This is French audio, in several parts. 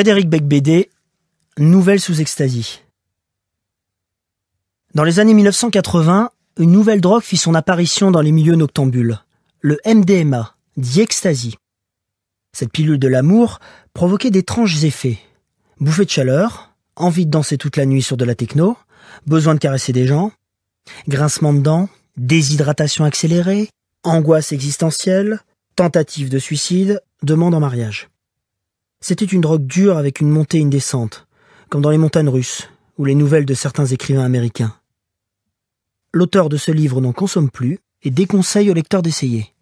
Frédéric Becbédé, Nouvelle sous extasie. Dans les années 1980, une nouvelle drogue fit son apparition dans les milieux noctambules, le MDMA, dit Cette pilule de l'amour provoquait d'étranges effets. Bouffée de chaleur, envie de danser toute la nuit sur de la techno, besoin de caresser des gens, grincement de dents, déshydratation accélérée, angoisse existentielle, tentative de suicide, demande en mariage. C'était une drogue dure avec une montée indécente, comme dans les montagnes russes, ou les nouvelles de certains écrivains américains. L'auteur de ce livre n'en consomme plus et déconseille au lecteur d'essayer.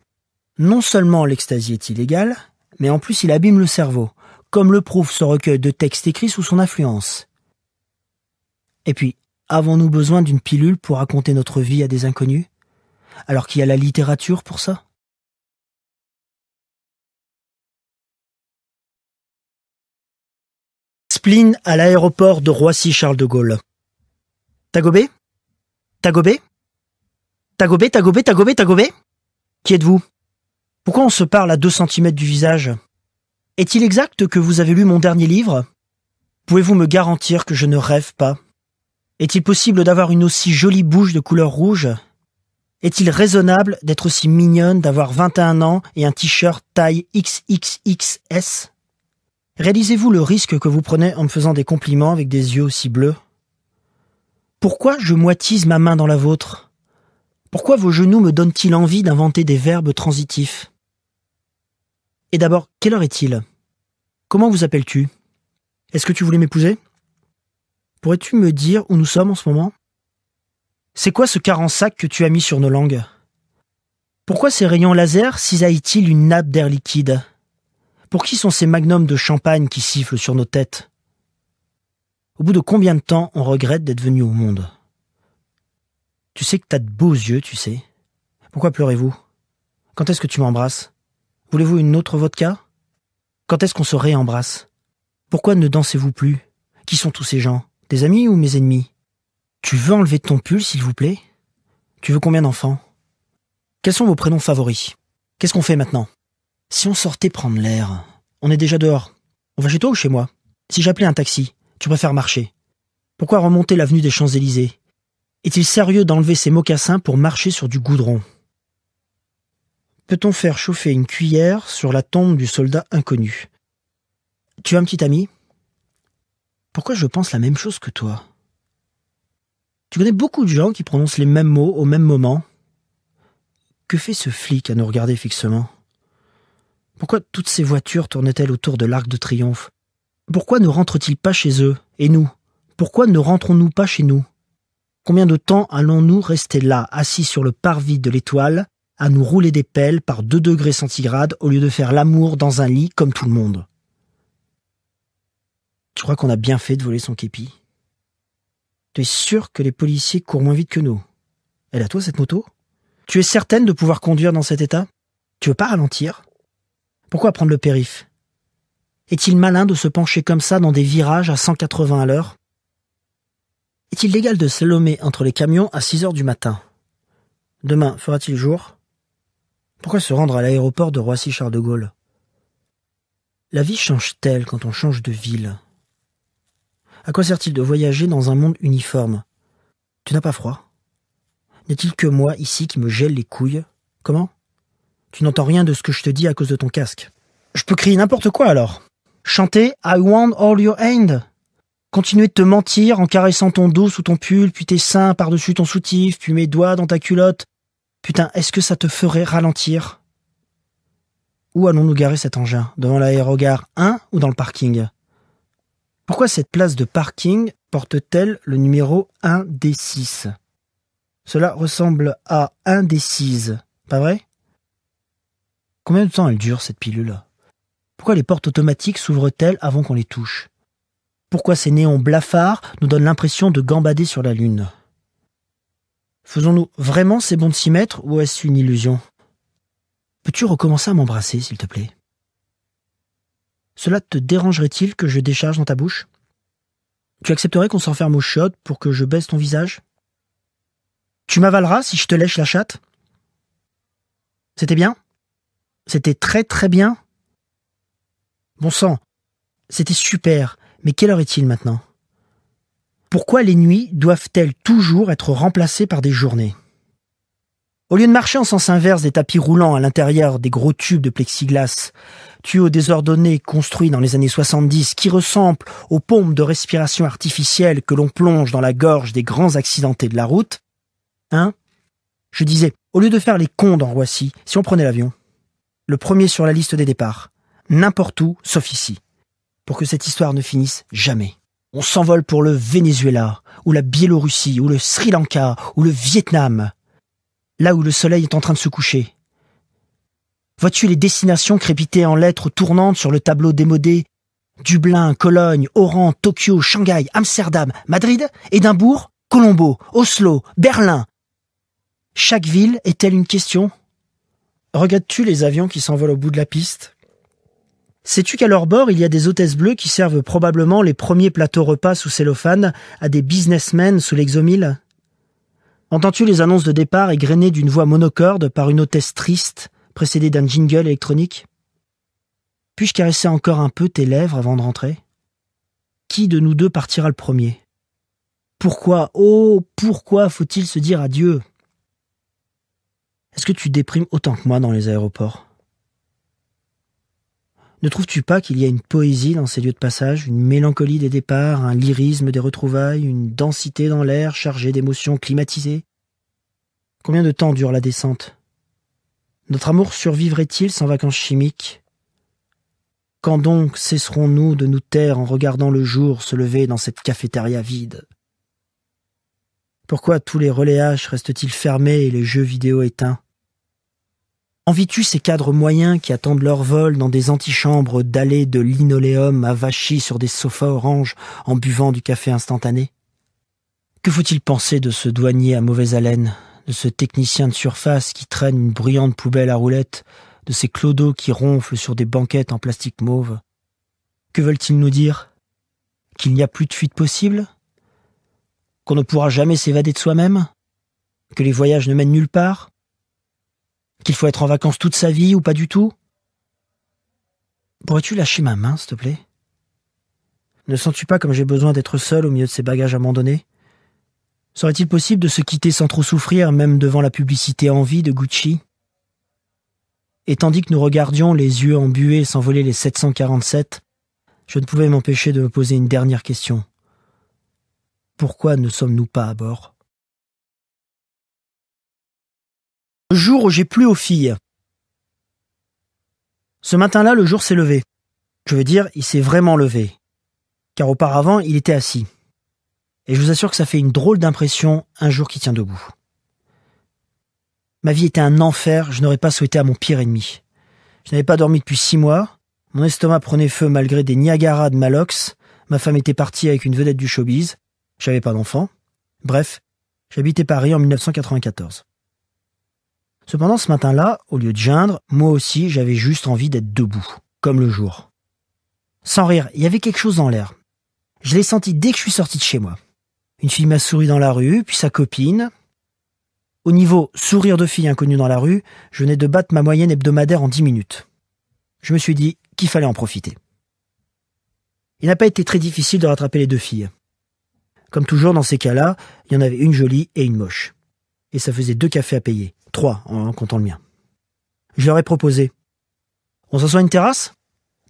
Non seulement l'extasie est illégale, mais en plus il abîme le cerveau, comme le prouve ce recueil de textes écrits sous son influence. Et puis, avons-nous besoin d'une pilule pour raconter notre vie à des inconnus Alors qu'il y a la littérature pour ça Spline à l'aéroport de Roissy-Charles de Gaulle. Tagobé Tagobé Tagobé, Tagobé, Tagobé, Tagobé Qui êtes-vous Pourquoi on se parle à deux centimètres du visage Est-il exact que vous avez lu mon dernier livre Pouvez-vous me garantir que je ne rêve pas Est-il possible d'avoir une aussi jolie bouche de couleur rouge Est-il raisonnable d'être aussi mignonne, d'avoir 21 ans et un t-shirt taille XXXS Réalisez-vous le risque que vous prenez en me faisant des compliments avec des yeux aussi bleus Pourquoi je moitise ma main dans la vôtre Pourquoi vos genoux me donnent-ils envie d'inventer des verbes transitifs Et d'abord, quelle heure est-il Comment vous appelles-tu Est-ce que tu voulais m'épouser Pourrais-tu me dire où nous sommes en ce moment C'est quoi ce car sac que tu as mis sur nos langues Pourquoi ces rayons laser cisaillent-ils une nappe d'air liquide pour qui sont ces magnums de champagne qui sifflent sur nos têtes Au bout de combien de temps on regrette d'être venu au monde Tu sais que t'as de beaux yeux, tu sais. Pourquoi pleurez-vous Quand est-ce que tu m'embrasses Voulez-vous une autre vodka Quand est-ce qu'on se réembrasse Pourquoi ne dansez-vous plus Qui sont tous ces gens Des amis ou mes ennemis Tu veux enlever ton pull, s'il vous plaît Tu veux combien d'enfants Quels sont vos prénoms favoris Qu'est-ce qu'on fait maintenant si on sortait prendre l'air, on est déjà dehors. On va chez toi ou chez moi Si j'appelais un taxi, tu préfères marcher. Pourquoi remonter l'avenue des Champs-Élysées Est-il sérieux d'enlever ses mocassins pour marcher sur du goudron Peut-on faire chauffer une cuillère sur la tombe du soldat inconnu Tu as un petit ami Pourquoi je pense la même chose que toi Tu connais beaucoup de gens qui prononcent les mêmes mots au même moment. Que fait ce flic à nous regarder fixement pourquoi toutes ces voitures tournent-elles autour de l'Arc de Triomphe Pourquoi ne rentrent-ils pas chez eux Et nous Pourquoi ne rentrons-nous pas chez nous Combien de temps allons-nous rester là, assis sur le parvis de l'étoile, à nous rouler des pelles par 2 degrés centigrades au lieu de faire l'amour dans un lit comme tout le monde Tu crois qu'on a bien fait de voler son képi Tu es sûr que les policiers courent moins vite que nous Elle a toi cette moto Tu es certaine de pouvoir conduire dans cet état Tu veux pas ralentir pourquoi prendre le périph Est-il malin de se pencher comme ça dans des virages à 180 à l'heure Est-il légal de slalomer entre les camions à 6 heures du matin Demain fera-t-il jour Pourquoi se rendre à l'aéroport de Roissy-Charles de Gaulle La vie change-t-elle quand on change de ville À quoi sert-il de voyager dans un monde uniforme Tu n'as pas froid N'est-il que moi ici qui me gèle les couilles Comment tu n'entends rien de ce que je te dis à cause de ton casque. Je peux crier n'importe quoi alors. Chanter I want all your hand. Continuer de te mentir en caressant ton dos sous ton pull, puis tes seins par-dessus ton soutif, puis mes doigts dans ta culotte. Putain, est-ce que ça te ferait ralentir Où allons-nous garer cet engin Devant l'aérogare 1 ou dans le parking Pourquoi cette place de parking porte-t-elle le numéro 1 d 6 Cela ressemble à indécise, pas vrai Combien de temps elle dure, cette pilule Pourquoi les portes automatiques s'ouvrent-elles avant qu'on les touche Pourquoi ces néons blafards nous donnent l'impression de gambader sur la Lune Faisons-nous vraiment ces bons de s'y mettre ou est-ce une illusion Peux-tu recommencer à m'embrasser, s'il te plaît Cela te dérangerait-il que je décharge dans ta bouche Tu accepterais qu'on s'enferme au chiottes pour que je baisse ton visage Tu m'avaleras si je te lèche la chatte C'était bien c'était très très bien Bon sang, c'était super, mais quelle heure est-il maintenant Pourquoi les nuits doivent-elles toujours être remplacées par des journées Au lieu de marcher en sens inverse des tapis roulants à l'intérieur des gros tubes de plexiglas, tuyaux désordonnés construits dans les années 70 qui ressemblent aux pompes de respiration artificielle que l'on plonge dans la gorge des grands accidentés de la route, hein Je disais, au lieu de faire les cons en Roissy, si on prenait l'avion le premier sur la liste des départs, n'importe où, sauf ici, pour que cette histoire ne finisse jamais. On s'envole pour le Venezuela, ou la Biélorussie, ou le Sri Lanka, ou le Vietnam, là où le soleil est en train de se coucher. Vois-tu les destinations crépitées en lettres tournantes sur le tableau démodé Dublin, Cologne, Oran, Tokyo, Shanghai, Amsterdam, Madrid, Édimbourg, Colombo, Oslo, Berlin. Chaque ville est-elle une question regardes tu les avions qui s'envolent au bout de la piste Sais-tu qu'à leur bord, il y a des hôtesses bleues qui servent probablement les premiers plateaux repas sous cellophane à des businessmen sous l'exomile Entends-tu les annonces de départ égrenées d'une voix monocorde par une hôtesse triste, précédée d'un jingle électronique Puis-je caresser encore un peu tes lèvres avant de rentrer Qui de nous deux partira le premier Pourquoi, oh, pourquoi faut-il se dire adieu est-ce que tu déprimes autant que moi dans les aéroports Ne trouves-tu pas qu'il y a une poésie dans ces lieux de passage, une mélancolie des départs, un lyrisme des retrouvailles, une densité dans l'air chargée d'émotions climatisées Combien de temps dure la descente Notre amour survivrait-il sans vacances chimiques Quand donc cesserons-nous de nous taire en regardant le jour se lever dans cette cafétéria vide Pourquoi tous les H restent-ils fermés et les jeux vidéo éteints envis tu ces cadres moyens qui attendent leur vol dans des antichambres dallées de linoléum avachis sur des sofas oranges en buvant du café instantané Que faut-il penser de ce douanier à mauvaise haleine, de ce technicien de surface qui traîne une brillante poubelle à roulettes, de ces clodos qui ronflent sur des banquettes en plastique mauve Que veulent-ils nous dire Qu'il n'y a plus de fuite possible Qu'on ne pourra jamais s'évader de soi-même Que les voyages ne mènent nulle part qu'il faut être en vacances toute sa vie ou pas du tout Pourrais-tu lâcher ma main, s'il te plaît Ne sens-tu pas comme j'ai besoin d'être seul au milieu de ces bagages abandonnés Serait-il possible de se quitter sans trop souffrir, même devant la publicité en vie de Gucci Et tandis que nous regardions les yeux embués s'envoler les 747, je ne pouvais m'empêcher de me poser une dernière question. Pourquoi ne sommes-nous pas à bord Le jour où j'ai plu aux filles. Ce matin-là, le jour s'est levé. Je veux dire, il s'est vraiment levé. Car auparavant, il était assis. Et je vous assure que ça fait une drôle d'impression un jour qui tient debout. Ma vie était un enfer, je n'aurais pas souhaité à mon pire ennemi. Je n'avais pas dormi depuis six mois, mon estomac prenait feu malgré des Niagara de Malox, ma femme était partie avec une vedette du showbiz, j'avais pas d'enfant. Bref, j'habitais Paris en 1994. Cependant, ce matin-là, au lieu de geindre, moi aussi, j'avais juste envie d'être debout, comme le jour. Sans rire, il y avait quelque chose dans l'air. Je l'ai senti dès que je suis sorti de chez moi. Une fille m'a souri dans la rue, puis sa copine. Au niveau sourire de fille inconnue dans la rue, je venais de battre ma moyenne hebdomadaire en dix minutes. Je me suis dit qu'il fallait en profiter. Il n'a pas été très difficile de rattraper les deux filles. Comme toujours dans ces cas-là, il y en avait une jolie et une moche. Et ça faisait deux cafés à payer. Trois, en comptant le mien. Je leur ai proposé. On s'assoit à une terrasse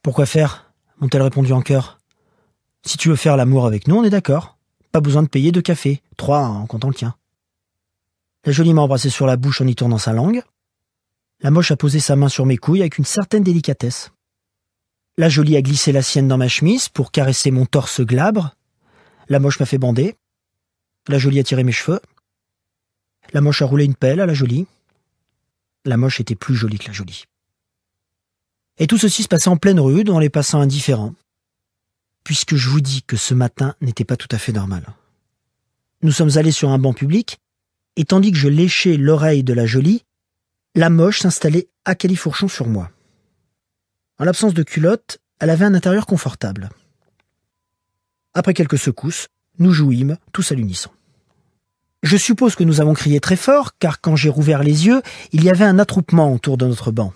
Pourquoi faire m'ont-elles répondu en chœur. Si tu veux faire l'amour avec nous, on est d'accord. Pas besoin de payer de café. Trois, en comptant le tien. La jolie m'a embrassé sur la bouche en y tournant sa langue. La moche a posé sa main sur mes couilles avec une certaine délicatesse. La jolie a glissé la sienne dans ma chemise pour caresser mon torse glabre. La moche m'a fait bander. La jolie a tiré mes cheveux. La moche a roulé une pelle à la jolie. La moche était plus jolie que la jolie. Et tout ceci se passait en pleine rue, dans les passants indifférents. Puisque je vous dis que ce matin n'était pas tout à fait normal. Nous sommes allés sur un banc public, et tandis que je léchais l'oreille de la jolie, la moche s'installait à califourchon sur moi. En l'absence de culotte, elle avait un intérieur confortable. Après quelques secousses, nous jouîmes tous à l'unisson. Je suppose que nous avons crié très fort, car quand j'ai rouvert les yeux, il y avait un attroupement autour de notre banc.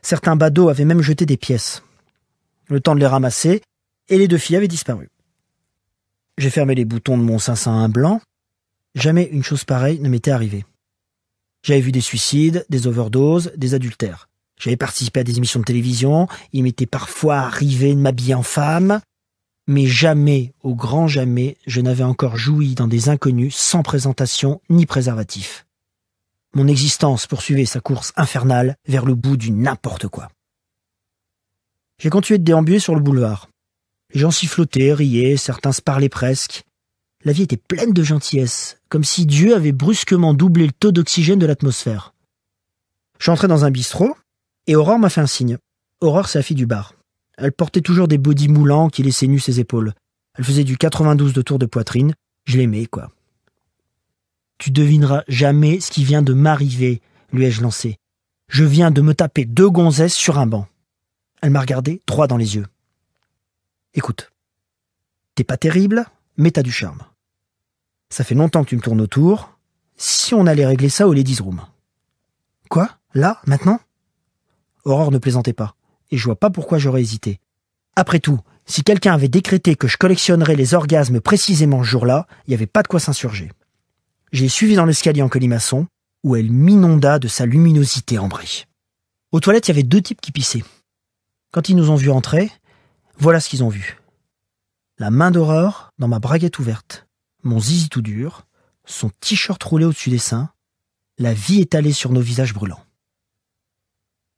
Certains badauds avaient même jeté des pièces. Le temps de les ramasser, et les deux filles avaient disparu. J'ai fermé les boutons de mon 501 blanc. Jamais une chose pareille ne m'était arrivée. J'avais vu des suicides, des overdoses, des adultères. J'avais participé à des émissions de télévision, il m'était parfois arrivé de m'habiller en femme, mais jamais, au grand jamais, je n'avais encore joui dans des inconnus sans présentation ni préservatif. Mon existence poursuivait sa course infernale vers le bout du n'importe quoi. J'ai continué de déambuler sur le boulevard. Les gens sifflotaient, riaient, certains se parlaient presque. La vie était pleine de gentillesse, comme si Dieu avait brusquement doublé le taux d'oxygène de l'atmosphère. J'entrais dans un bistrot, et Aurore m'a fait un signe. Aurore, c'est la fille du bar. Elle portait toujours des bodys moulants qui laissaient nus ses épaules. Elle faisait du 92 de tour de poitrine. Je l'aimais, quoi. Tu devineras jamais ce qui vient de m'arriver, lui ai-je lancé. Je viens de me taper deux gonzesses sur un banc. Elle m'a regardé droit dans les yeux. Écoute, t'es pas terrible, mais t'as du charme. Ça fait longtemps que tu me tournes autour. Si on allait régler ça au Ladies Room. Quoi Là Maintenant Aurore ne plaisantait pas et je vois pas pourquoi j'aurais hésité. Après tout, si quelqu'un avait décrété que je collectionnerais les orgasmes précisément ce jour-là, il n'y avait pas de quoi s'insurger. J'ai suivi dans l'escalier en colimaçon, où elle m'inonda de sa luminosité ambrée. Aux toilettes, il y avait deux types qui pissaient. Quand ils nous ont vus entrer, voilà ce qu'ils ont vu. La main d'horreur dans ma braguette ouverte, mon zizi tout dur, son t-shirt roulé au-dessus des seins, la vie étalée sur nos visages brûlants.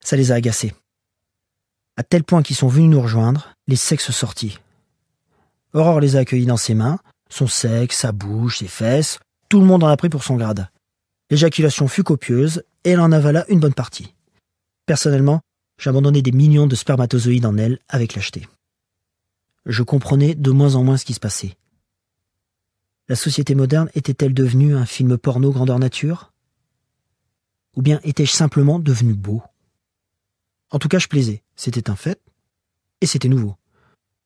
Ça les a agacés à tel point qu'ils sont venus nous rejoindre, les sexes sortis. Aurore les a accueillis dans ses mains, son sexe, sa bouche, ses fesses, tout le monde en a pris pour son grade. L'éjaculation fut copieuse et elle en avala une bonne partie. Personnellement, j'abandonnais des millions de spermatozoïdes en elle avec lâcheté. Je comprenais de moins en moins ce qui se passait. La société moderne était-elle devenue un film porno grandeur nature Ou bien étais-je simplement devenu beau en tout cas, je plaisais. C'était un fait. Et c'était nouveau.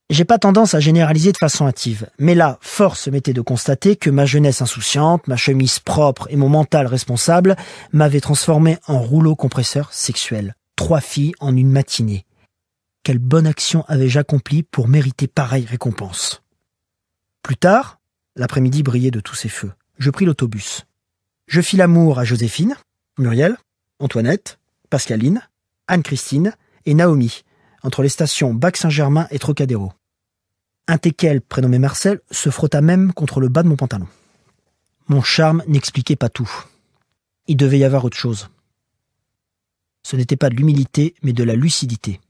J'ai pas tendance à généraliser de façon hâtive, mais là, force m'était de constater que ma jeunesse insouciante, ma chemise propre et mon mental responsable m'avaient transformé en rouleau compresseur sexuel. Trois filles en une matinée. Quelle bonne action avais-je accomplie pour mériter pareille récompense Plus tard, l'après-midi brillait de tous ses feux. Je pris l'autobus. Je fis l'amour à Joséphine, Muriel, Antoinette, Pascaline, Anne-Christine et Naomi, entre les stations Bac-Saint-Germain et Trocadéro. Un teckel, prénommé Marcel, se frotta même contre le bas de mon pantalon. Mon charme n'expliquait pas tout. Il devait y avoir autre chose. Ce n'était pas de l'humilité, mais de la lucidité.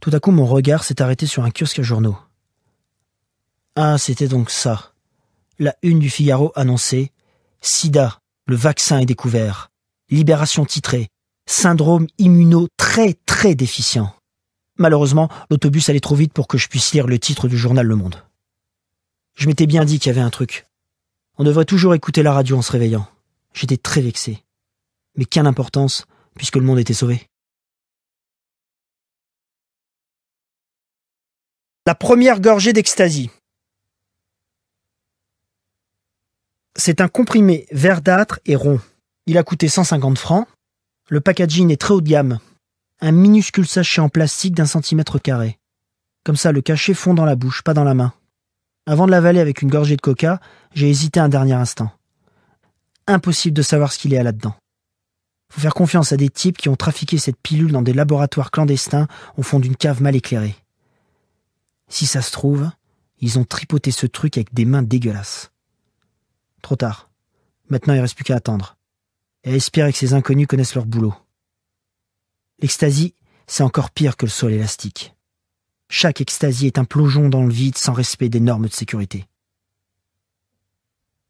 Tout à coup, mon regard s'est arrêté sur un kiosque à journaux. Ah, c'était donc ça. La une du Figaro annonçait Sida, le vaccin est découvert. Libération titrée syndrome immuno très très déficient. Malheureusement, l'autobus allait trop vite pour que je puisse lire le titre du journal Le Monde. Je m'étais bien dit qu'il y avait un truc. On devrait toujours écouter la radio en se réveillant. J'étais très vexé. Mais quelle importance, puisque le monde était sauvé. La première gorgée d'extasie. C'est un comprimé verdâtre et rond. Il a coûté 150 francs. Le packaging est très haut de gamme. Un minuscule sachet en plastique d'un centimètre carré. Comme ça, le cachet fond dans la bouche, pas dans la main. Avant de l'avaler avec une gorgée de coca, j'ai hésité un dernier instant. Impossible de savoir ce qu'il y a là-dedans. Faut faire confiance à des types qui ont trafiqué cette pilule dans des laboratoires clandestins au fond d'une cave mal éclairée. Si ça se trouve, ils ont tripoté ce truc avec des mains dégueulasses. Trop tard. Maintenant, il reste plus qu'à attendre et espérer que ces inconnus connaissent leur boulot. L'extasie, c'est encore pire que le sol élastique. Chaque extasie est un plongeon dans le vide sans respect des normes de sécurité.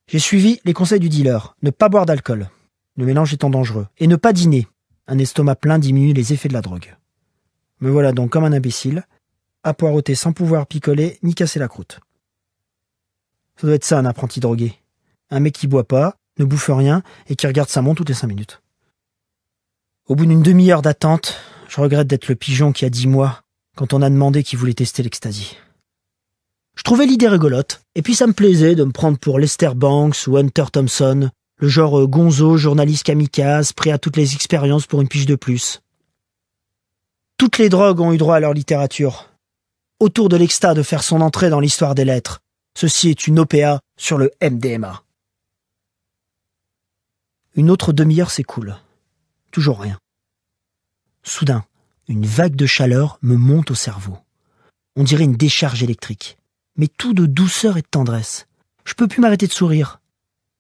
J'ai suivi les conseils du dealer, ne pas boire d'alcool, le mélange étant dangereux, et ne pas dîner. Un estomac plein diminue les effets de la drogue. Me voilà donc comme un imbécile, à poireauter sans pouvoir picoler ni casser la croûte. Ça doit être ça un apprenti drogué. Un mec qui boit pas, ne bouffe rien et qui regarde sa montre toutes les cinq minutes. Au bout d'une demi-heure d'attente, je regrette d'être le pigeon qui a dit « moi » quand on a demandé qui voulait tester l'ecstasy. Je trouvais l'idée rigolote, et puis ça me plaisait de me prendre pour Lester Banks ou Hunter Thompson, le genre gonzo, journaliste kamikaze, prêt à toutes les expériences pour une pige de plus. Toutes les drogues ont eu droit à leur littérature. Autour de l'extase de faire son entrée dans l'histoire des lettres. Ceci est une OPA sur le MDMA. Une autre demi-heure s'écoule. Toujours rien. Soudain, une vague de chaleur me monte au cerveau. On dirait une décharge électrique. Mais tout de douceur et de tendresse. Je peux plus m'arrêter de sourire.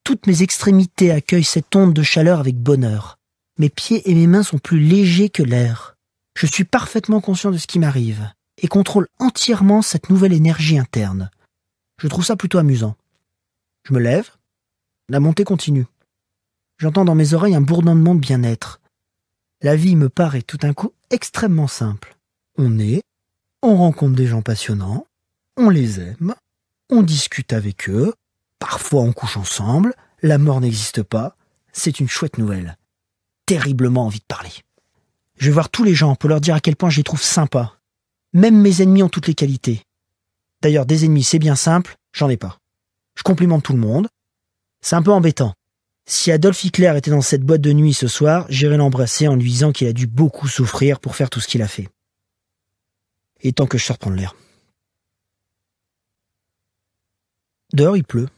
Toutes mes extrémités accueillent cette onde de chaleur avec bonheur. Mes pieds et mes mains sont plus légers que l'air. Je suis parfaitement conscient de ce qui m'arrive et contrôle entièrement cette nouvelle énergie interne. Je trouve ça plutôt amusant. Je me lève. La montée continue. J'entends dans mes oreilles un bourdonnement de bien-être. La vie me paraît tout un coup extrêmement simple. On est, on rencontre des gens passionnants, on les aime, on discute avec eux, parfois on couche ensemble, la mort n'existe pas, c'est une chouette nouvelle. Terriblement envie de parler. Je vais voir tous les gens pour leur dire à quel point je les trouve sympas. Même mes ennemis ont toutes les qualités. D'ailleurs, des ennemis, c'est bien simple, j'en ai pas. Je complimente tout le monde. C'est un peu embêtant. Si Adolf Hitler était dans cette boîte de nuit ce soir, j'irais l'embrasser en lui disant qu'il a dû beaucoup souffrir pour faire tout ce qu'il a fait. Et tant que je sors prendre l'air. Dehors, il pleut,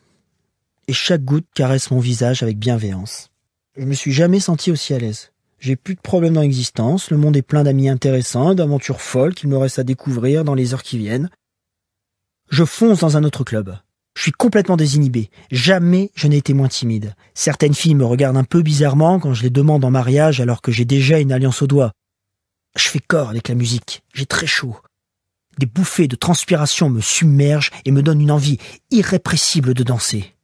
et chaque goutte caresse mon visage avec bienveillance. Je me suis jamais senti aussi à l'aise. J'ai plus de problèmes dans l'existence, le monde est plein d'amis intéressants, d'aventures folles qu'il me reste à découvrir dans les heures qui viennent. Je fonce dans un autre club. Je suis complètement désinhibé. Jamais je n'ai été moins timide. Certaines filles me regardent un peu bizarrement quand je les demande en mariage alors que j'ai déjà une alliance au doigt. Je fais corps avec la musique. J'ai très chaud. Des bouffées de transpiration me submergent et me donnent une envie irrépressible de danser.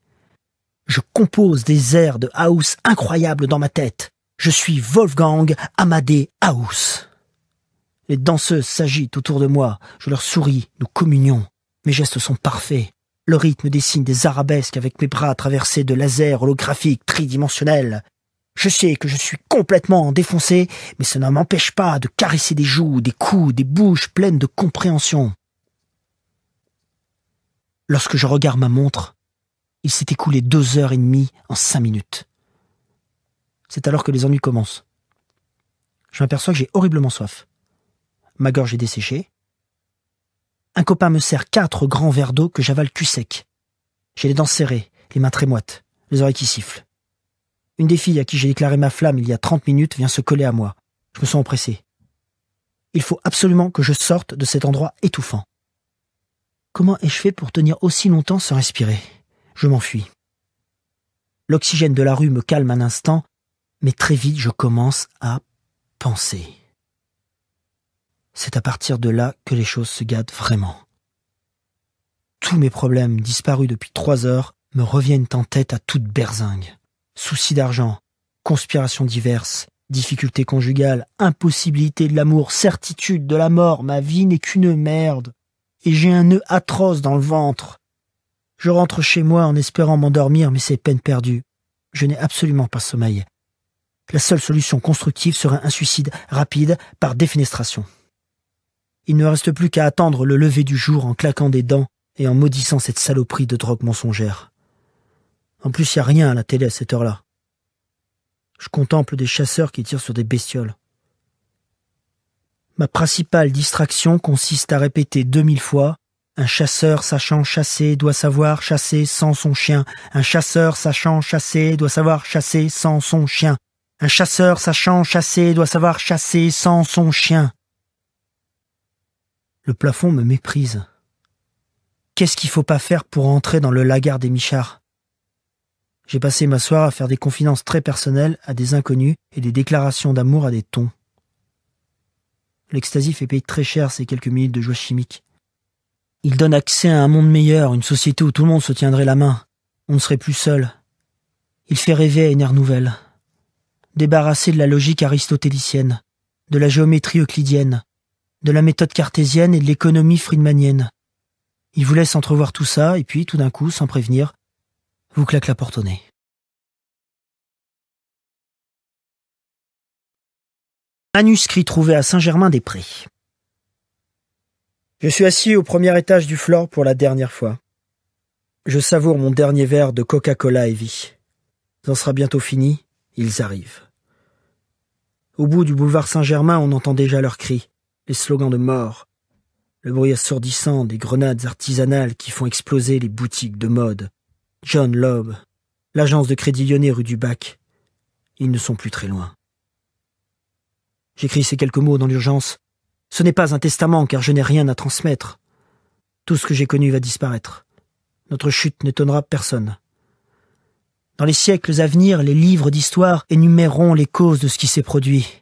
Je compose des airs de house incroyables dans ma tête. Je suis Wolfgang Amadé House. Les danseuses s'agitent autour de moi. Je leur souris, nous communions. Mes gestes sont parfaits. Le rythme dessine des arabesques avec mes bras traversés de lasers holographiques tridimensionnels. Je sais que je suis complètement défoncé, mais ça ne m'empêche pas de caresser des joues, des coups, des bouches pleines de compréhension. Lorsque je regarde ma montre, il s'est écoulé deux heures et demie en cinq minutes. C'est alors que les ennuis commencent. Je m'aperçois que j'ai horriblement soif. Ma gorge est desséchée, un copain me sert quatre grands verres d'eau que j'avale cul sec. J'ai les dents serrées, les mains très moites, les oreilles qui sifflent. Une des filles à qui j'ai déclaré ma flamme il y a trente minutes vient se coller à moi. Je me sens oppressé. Il faut absolument que je sorte de cet endroit étouffant. Comment ai-je fait pour tenir aussi longtemps sans respirer Je m'enfuis. L'oxygène de la rue me calme un instant, mais très vite je commence à penser. C'est à partir de là que les choses se gâtent vraiment. Tous mes problèmes, disparus depuis trois heures, me reviennent en tête à toute berzingue. Soucis d'argent, conspirations diverses, difficultés conjugales, impossibilité de l'amour, certitude de la mort, ma vie n'est qu'une merde. Et j'ai un nœud atroce dans le ventre. Je rentre chez moi en espérant m'endormir, mais c'est peine perdue. Je n'ai absolument pas sommeil. La seule solution constructive serait un suicide rapide par défenestration. Il ne reste plus qu'à attendre le lever du jour en claquant des dents et en maudissant cette saloperie de drogue mensongère. En plus, il n'y a rien à la télé à cette heure-là. Je contemple des chasseurs qui tirent sur des bestioles. Ma principale distraction consiste à répéter deux mille fois un chasseur sachant chasser doit savoir chasser sans son chien. Un chasseur sachant chasser doit savoir chasser sans son chien. Un chasseur sachant chasser doit savoir chasser sans son chien. Le plafond me méprise. Qu'est-ce qu'il faut pas faire pour entrer dans le lagard des Michards J'ai passé ma soirée à faire des confidences très personnelles à des inconnus et des déclarations d'amour à des tons. L'extasie fait payer très cher ces quelques minutes de joie chimique. Il donne accès à un monde meilleur, une société où tout le monde se tiendrait la main. On ne serait plus seul. Il fait rêver à une ère nouvelle. Débarrassé de la logique aristotélicienne, de la géométrie euclidienne, de la méthode cartésienne et de l'économie friedmanienne. Il vous laisse entrevoir tout ça, et puis tout d'un coup, sans prévenir, vous claque la porte au nez. Manuscrit trouvé à Saint-Germain-des-Prés. Je suis assis au premier étage du floor pour la dernière fois. Je savoure mon dernier verre de Coca-Cola et vie. Ça sera bientôt fini, ils arrivent. Au bout du boulevard Saint-Germain, on entend déjà leurs cris les slogans de mort, le bruit assourdissant des grenades artisanales qui font exploser les boutiques de mode. John Loeb, l'agence de crédit lyonnais rue du Bac. Ils ne sont plus très loin. J'écris ces quelques mots dans l'urgence. Ce n'est pas un testament car je n'ai rien à transmettre. Tout ce que j'ai connu va disparaître. Notre chute n'étonnera personne. Dans les siècles à venir, les livres d'histoire énuméreront les causes de ce qui s'est produit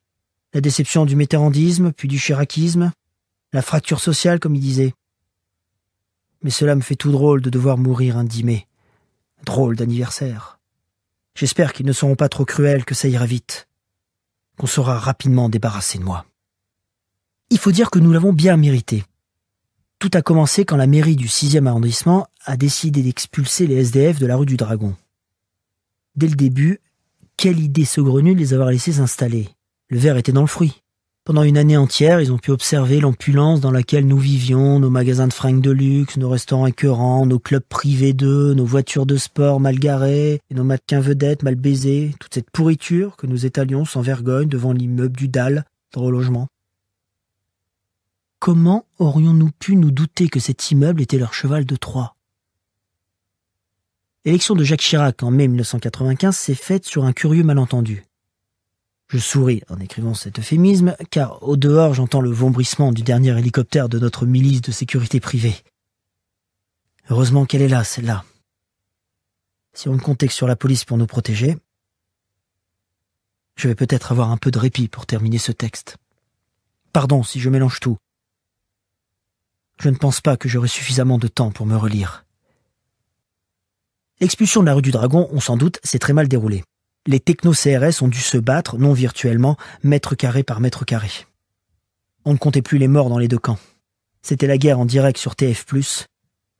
la déception du métérandisme puis du chiraquisme, la fracture sociale, comme il disait. Mais cela me fait tout drôle de devoir mourir un 10 mai. Drôle d'anniversaire. J'espère qu'ils ne seront pas trop cruels, que ça ira vite, qu'on sera rapidement débarrassé de moi. Il faut dire que nous l'avons bien mérité. Tout a commencé quand la mairie du 6e arrondissement a décidé d'expulser les SDF de la rue du Dragon. Dès le début, quelle idée saugrenue de les avoir laissés s'installer. Le verre était dans le fruit. Pendant une année entière, ils ont pu observer l'ampulence dans laquelle nous vivions, nos magasins de fringues de luxe, nos restaurants écœurants, nos clubs privés d'eux, nos voitures de sport mal garées, nos mannequins vedettes mal baisés, toute cette pourriture que nous étalions sans vergogne devant l'immeuble du DAL, dans le logement. Comment aurions-nous pu nous douter que cet immeuble était leur cheval de Troie L'élection de Jacques Chirac en mai 1995 s'est faite sur un curieux malentendu. Je souris en écrivant cet euphémisme, car au dehors j'entends le vombrissement du dernier hélicoptère de notre milice de sécurité privée. Heureusement qu'elle est là, celle-là. Si on ne comptait que sur la police pour nous protéger, je vais peut-être avoir un peu de répit pour terminer ce texte. Pardon si je mélange tout. Je ne pense pas que j'aurai suffisamment de temps pour me relire. L'expulsion de la rue du Dragon, on s'en doute, s'est très mal déroulée les techno-CRS ont dû se battre, non virtuellement, mètre carré par mètre carré. On ne comptait plus les morts dans les deux camps. C'était la guerre en direct sur TF+,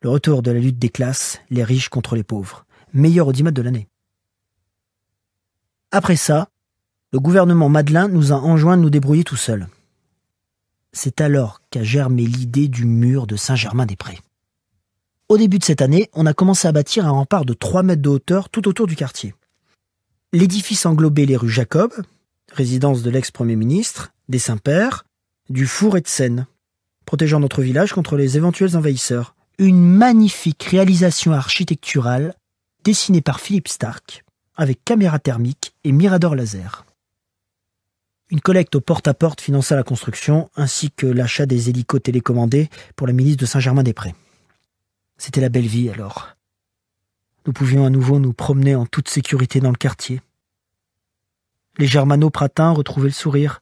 le retour de la lutte des classes, les riches contre les pauvres. Meilleur audimat de l'année. Après ça, le gouvernement Madelin nous a enjoint de nous débrouiller tout seuls. C'est alors qu'a germé l'idée du mur de Saint-Germain-des-Prés. Au début de cette année, on a commencé à bâtir un rempart de 3 mètres de hauteur tout autour du quartier. L'édifice englobait les rues Jacob, résidence de l'ex-premier ministre, des saint pères du Four et de Seine, protégeant notre village contre les éventuels envahisseurs. Une magnifique réalisation architecturale dessinée par Philippe Stark, avec caméra thermique et mirador laser. Une collecte au porte-à-porte finança la construction, ainsi que l'achat des hélicos télécommandés pour la milice de Saint-Germain-des-Prés. C'était la belle vie alors nous pouvions à nouveau nous promener en toute sécurité dans le quartier. Les germano-pratins retrouvaient le sourire.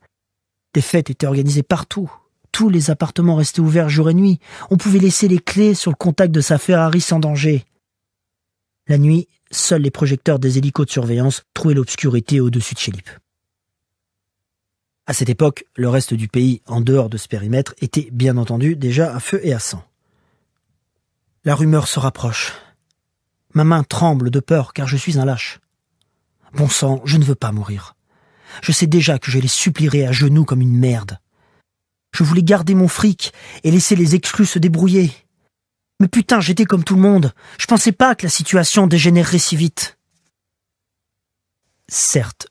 Des fêtes étaient organisées partout. Tous les appartements restaient ouverts jour et nuit. On pouvait laisser les clés sur le contact de sa Ferrari sans danger. La nuit, seuls les projecteurs des hélicos de surveillance trouvaient l'obscurité au-dessus de Chélip. À cette époque, le reste du pays, en dehors de ce périmètre, était bien entendu déjà à feu et à sang. La rumeur se rapproche, Ma main tremble de peur car je suis un lâche. Bon sang, je ne veux pas mourir. Je sais déjà que je les supplierai à genoux comme une merde. Je voulais garder mon fric et laisser les exclus se débrouiller. Mais putain, j'étais comme tout le monde. Je pensais pas que la situation dégénérerait si vite. Certes,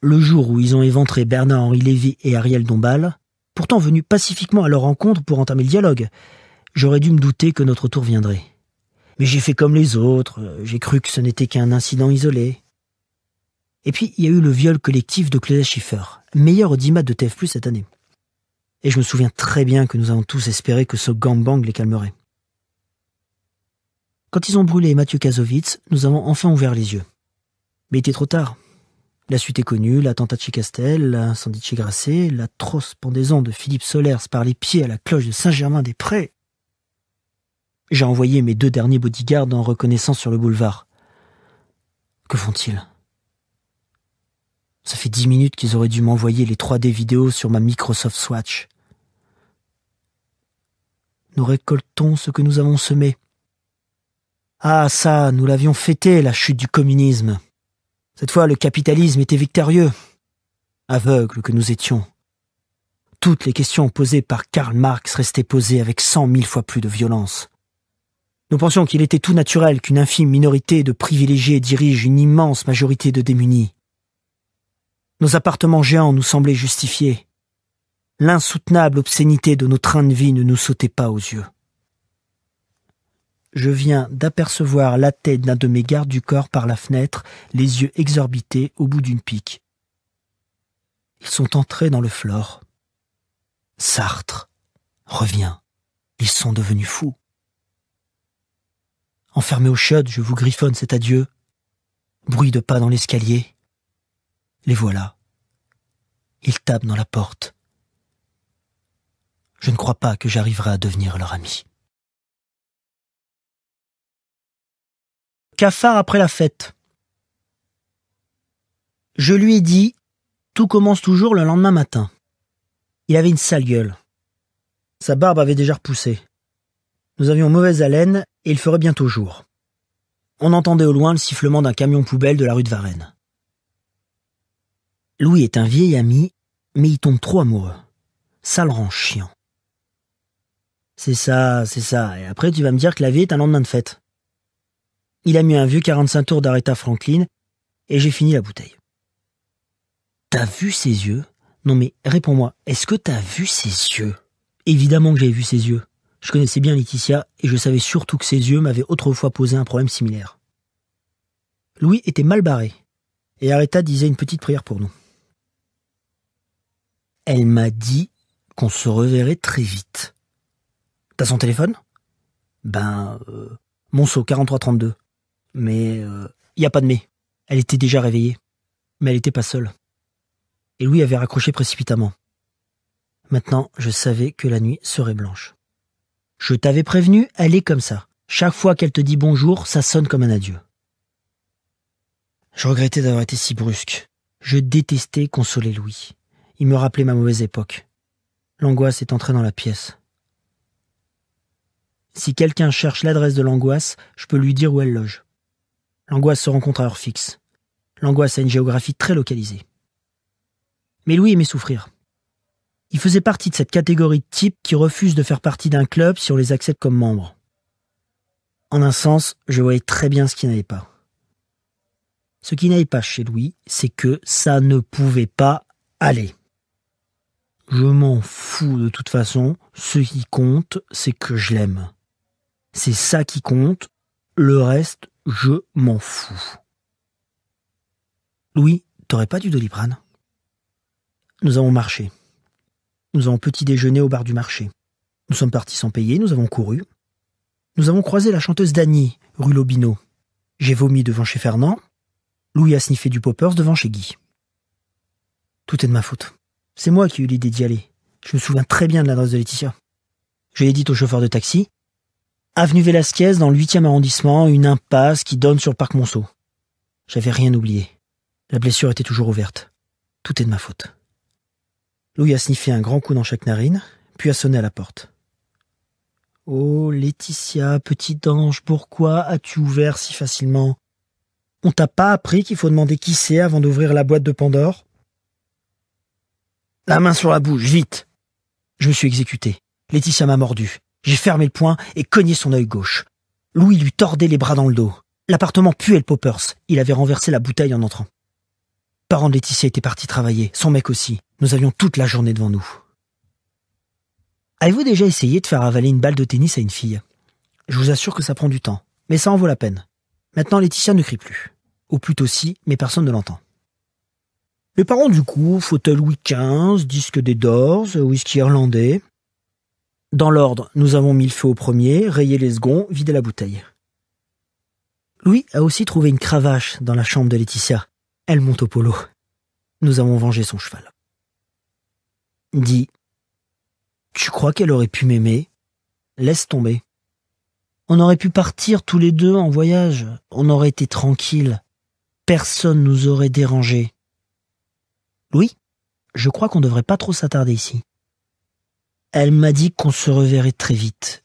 le jour où ils ont éventré Bernard-Henri Lévy et Ariel Dombal, pourtant venus pacifiquement à leur rencontre pour entamer le dialogue, j'aurais dû me douter que notre tour viendrait. Mais j'ai fait comme les autres, euh, j'ai cru que ce n'était qu'un incident isolé. Et puis, il y a eu le viol collectif de Claudia Schiffer, meilleur audimat de TF+, cette année. Et je me souviens très bien que nous avons tous espéré que ce gangbang les calmerait. Quand ils ont brûlé Mathieu Kazovitz, nous avons enfin ouvert les yeux. Mais il était trop tard. La suite est connue, l'attentat de chez Castel, l'incendie de chez Grasset, l'atroce pendaison de Philippe Solers par les pieds à la cloche de Saint-Germain-des-Prés. J'ai envoyé mes deux derniers bodyguards en reconnaissance sur le boulevard. Que font-ils Ça fait dix minutes qu'ils auraient dû m'envoyer les 3D vidéos sur ma Microsoft Swatch. Nous récoltons ce que nous avons semé. Ah ça, nous l'avions fêté, la chute du communisme. Cette fois, le capitalisme était victorieux. Aveugle que nous étions. Toutes les questions posées par Karl Marx restaient posées avec cent mille fois plus de violence. Nous pensions qu'il était tout naturel qu'une infime minorité de privilégiés dirige une immense majorité de démunis. Nos appartements géants nous semblaient justifiés. L'insoutenable obscénité de nos trains de vie ne nous sautait pas aux yeux. Je viens d'apercevoir la tête d'un de mes gardes du corps par la fenêtre, les yeux exorbités au bout d'une pique. Ils sont entrés dans le flore. Sartre, reviens. Ils sont devenus fous. Enfermé au chiottes, je vous griffonne cet adieu. Bruit de pas dans l'escalier. Les voilà. Ils tapent dans la porte. Je ne crois pas que j'arriverai à devenir leur ami. Cafard après la fête. Je lui ai dit, tout commence toujours le lendemain matin. Il avait une sale gueule. Sa barbe avait déjà repoussé. Nous avions mauvaise haleine et il ferait bientôt jour. On entendait au loin le sifflement d'un camion poubelle de la rue de Varennes. Louis est un vieil ami, mais il tombe trop amoureux. Ça le rend chiant. C'est ça, c'est ça, et après tu vas me dire que la vie est un lendemain de fête. Il a mis un vieux 45 tours d'Aretha Franklin, et j'ai fini la bouteille. T'as vu ses yeux Non mais réponds-moi, est-ce que t'as vu ses yeux Évidemment que j'ai vu ses yeux. Je connaissais bien Laetitia et je savais surtout que ses yeux m'avaient autrefois posé un problème similaire. Louis était mal barré et Arrêta disait une petite prière pour nous. Elle m'a dit qu'on se reverrait très vite. T'as son téléphone Ben, euh, Monceau 4332. Mais il euh, n'y a pas de mais. Elle était déjà réveillée. Mais elle n'était pas seule. Et Louis avait raccroché précipitamment. Maintenant, je savais que la nuit serait blanche. Je t'avais prévenu, elle est comme ça. Chaque fois qu'elle te dit bonjour, ça sonne comme un adieu. Je regrettais d'avoir été si brusque. Je détestais consoler Louis. Il me rappelait ma mauvaise époque. L'angoisse est entrée dans la pièce. Si quelqu'un cherche l'adresse de l'angoisse, je peux lui dire où elle loge. L'angoisse se rencontre à heure fixe. L'angoisse a une géographie très localisée. Mais Louis aimait souffrir. Il faisait partie de cette catégorie de types qui refusent de faire partie d'un club si on les accepte comme membres. En un sens, je voyais très bien ce qui n'allait pas. Ce qui n'allait pas chez Louis, c'est que ça ne pouvait pas aller. Je m'en fous de toute façon, ce qui compte, c'est que je l'aime. C'est ça qui compte, le reste, je m'en fous. Louis, t'aurais pas du doliprane Nous avons marché. Nous avons petit déjeuner au bar du marché. Nous sommes partis sans payer, nous avons couru. Nous avons croisé la chanteuse Dany, rue Lobineau. J'ai vomi devant chez Fernand. Louis a sniffé du poppers devant chez Guy. Tout est de ma faute. C'est moi qui ai eu l'idée d'y aller. Je me souviens très bien de l'adresse de Laetitia. Je l'ai dit au chauffeur de taxi. Avenue Velasquez, dans le 8e arrondissement, une impasse qui donne sur le parc Monceau. J'avais rien oublié. La blessure était toujours ouverte. Tout est de ma faute. Louis a sniffé un grand coup dans chaque narine, puis a sonné à la porte. Oh, Laetitia, petite ange, pourquoi as-tu ouvert si facilement On t'a pas appris qu'il faut demander qui c'est avant d'ouvrir la boîte de Pandore La main sur la bouche, vite Je me suis exécuté. Laetitia m'a mordu. J'ai fermé le poing et cogné son œil gauche. Louis lui tordait les bras dans le dos. L'appartement puait le poppers. Il avait renversé la bouteille en entrant parents de Laetitia étaient partis travailler, son mec aussi. Nous avions toute la journée devant nous. Avez-vous déjà essayé de faire avaler une balle de tennis à une fille Je vous assure que ça prend du temps, mais ça en vaut la peine. Maintenant, Laetitia ne crie plus. Ou plutôt si, mais personne ne l'entend. Le parents du coup, fauteuil Louis XV, disque des Doors, whisky irlandais. Dans l'ordre, nous avons mis le feu au premier, rayé les seconds, vidé la bouteille. Louis a aussi trouvé une cravache dans la chambre de Laetitia. Elle monte au polo. Nous avons vengé son cheval. Dis, tu crois qu'elle aurait pu m'aimer Laisse tomber. On aurait pu partir tous les deux en voyage. On aurait été tranquille. Personne nous aurait dérangés. Louis, je crois qu'on devrait pas trop s'attarder ici. Elle m'a dit qu'on se reverrait très vite.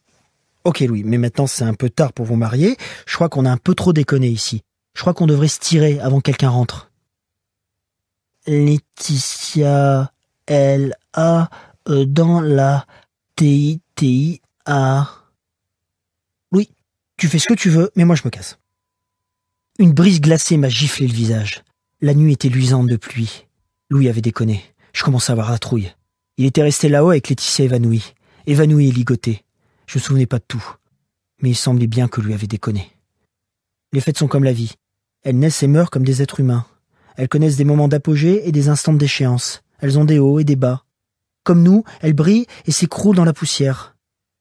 Ok Louis, mais maintenant c'est un peu tard pour vous marier. Je crois qu'on a un peu trop déconné ici. Je crois qu'on devrait se tirer avant que quelqu'un rentre. Laetitia a euh, dans la T-I-T-I-A. Oui, tu fais ce que tu veux, mais moi je me casse. Une brise glacée m'a giflé le visage. La nuit était luisante de pluie. Louis avait déconné. Je commençais à avoir la trouille. Il était resté là-haut avec Laetitia évanouie, évanouie et ligotée. Je me souvenais pas de tout, mais il semblait bien que lui avait déconné. Les fêtes sont comme la vie. Elles naissent et meurent comme des êtres humains. Elles connaissent des moments d'apogée et des instants de déchéance. Elles ont des hauts et des bas. Comme nous, elles brillent et s'écroulent dans la poussière.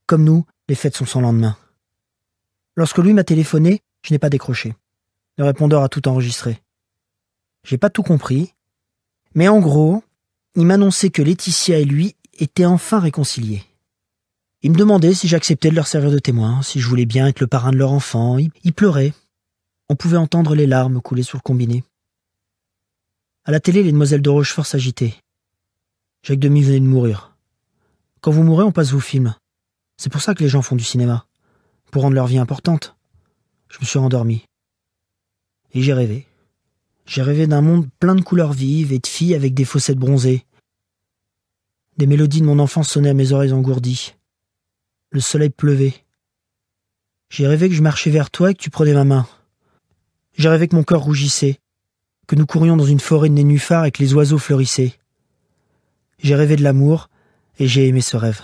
Comme nous, les fêtes sont sans lendemain. Lorsque lui m'a téléphoné, je n'ai pas décroché. Le répondeur a tout enregistré. J'ai pas tout compris. Mais en gros, il m'annonçait que Laetitia et lui étaient enfin réconciliés. Il me demandait si j'acceptais de leur servir de témoin, si je voulais bien être le parrain de leur enfant. Il, il pleurait. On pouvait entendre les larmes couler sur le combiné. À la télé, les demoiselles de Rochefort s'agitaient. Jacques Demi venait de mourir. Quand vous mourrez, on passe vos films. C'est pour ça que les gens font du cinéma. Pour rendre leur vie importante. Je me suis endormi. Et j'ai rêvé. J'ai rêvé d'un monde plein de couleurs vives et de filles avec des fossettes bronzées. Des mélodies de mon enfance sonnaient à mes oreilles engourdies. Le soleil pleuvait. J'ai rêvé que je marchais vers toi et que tu prenais ma main. J'ai rêvé que mon corps rougissait, que nous courions dans une forêt de nénuphars et que les oiseaux fleurissaient. J'ai rêvé de l'amour, et j'ai aimé ce rêve.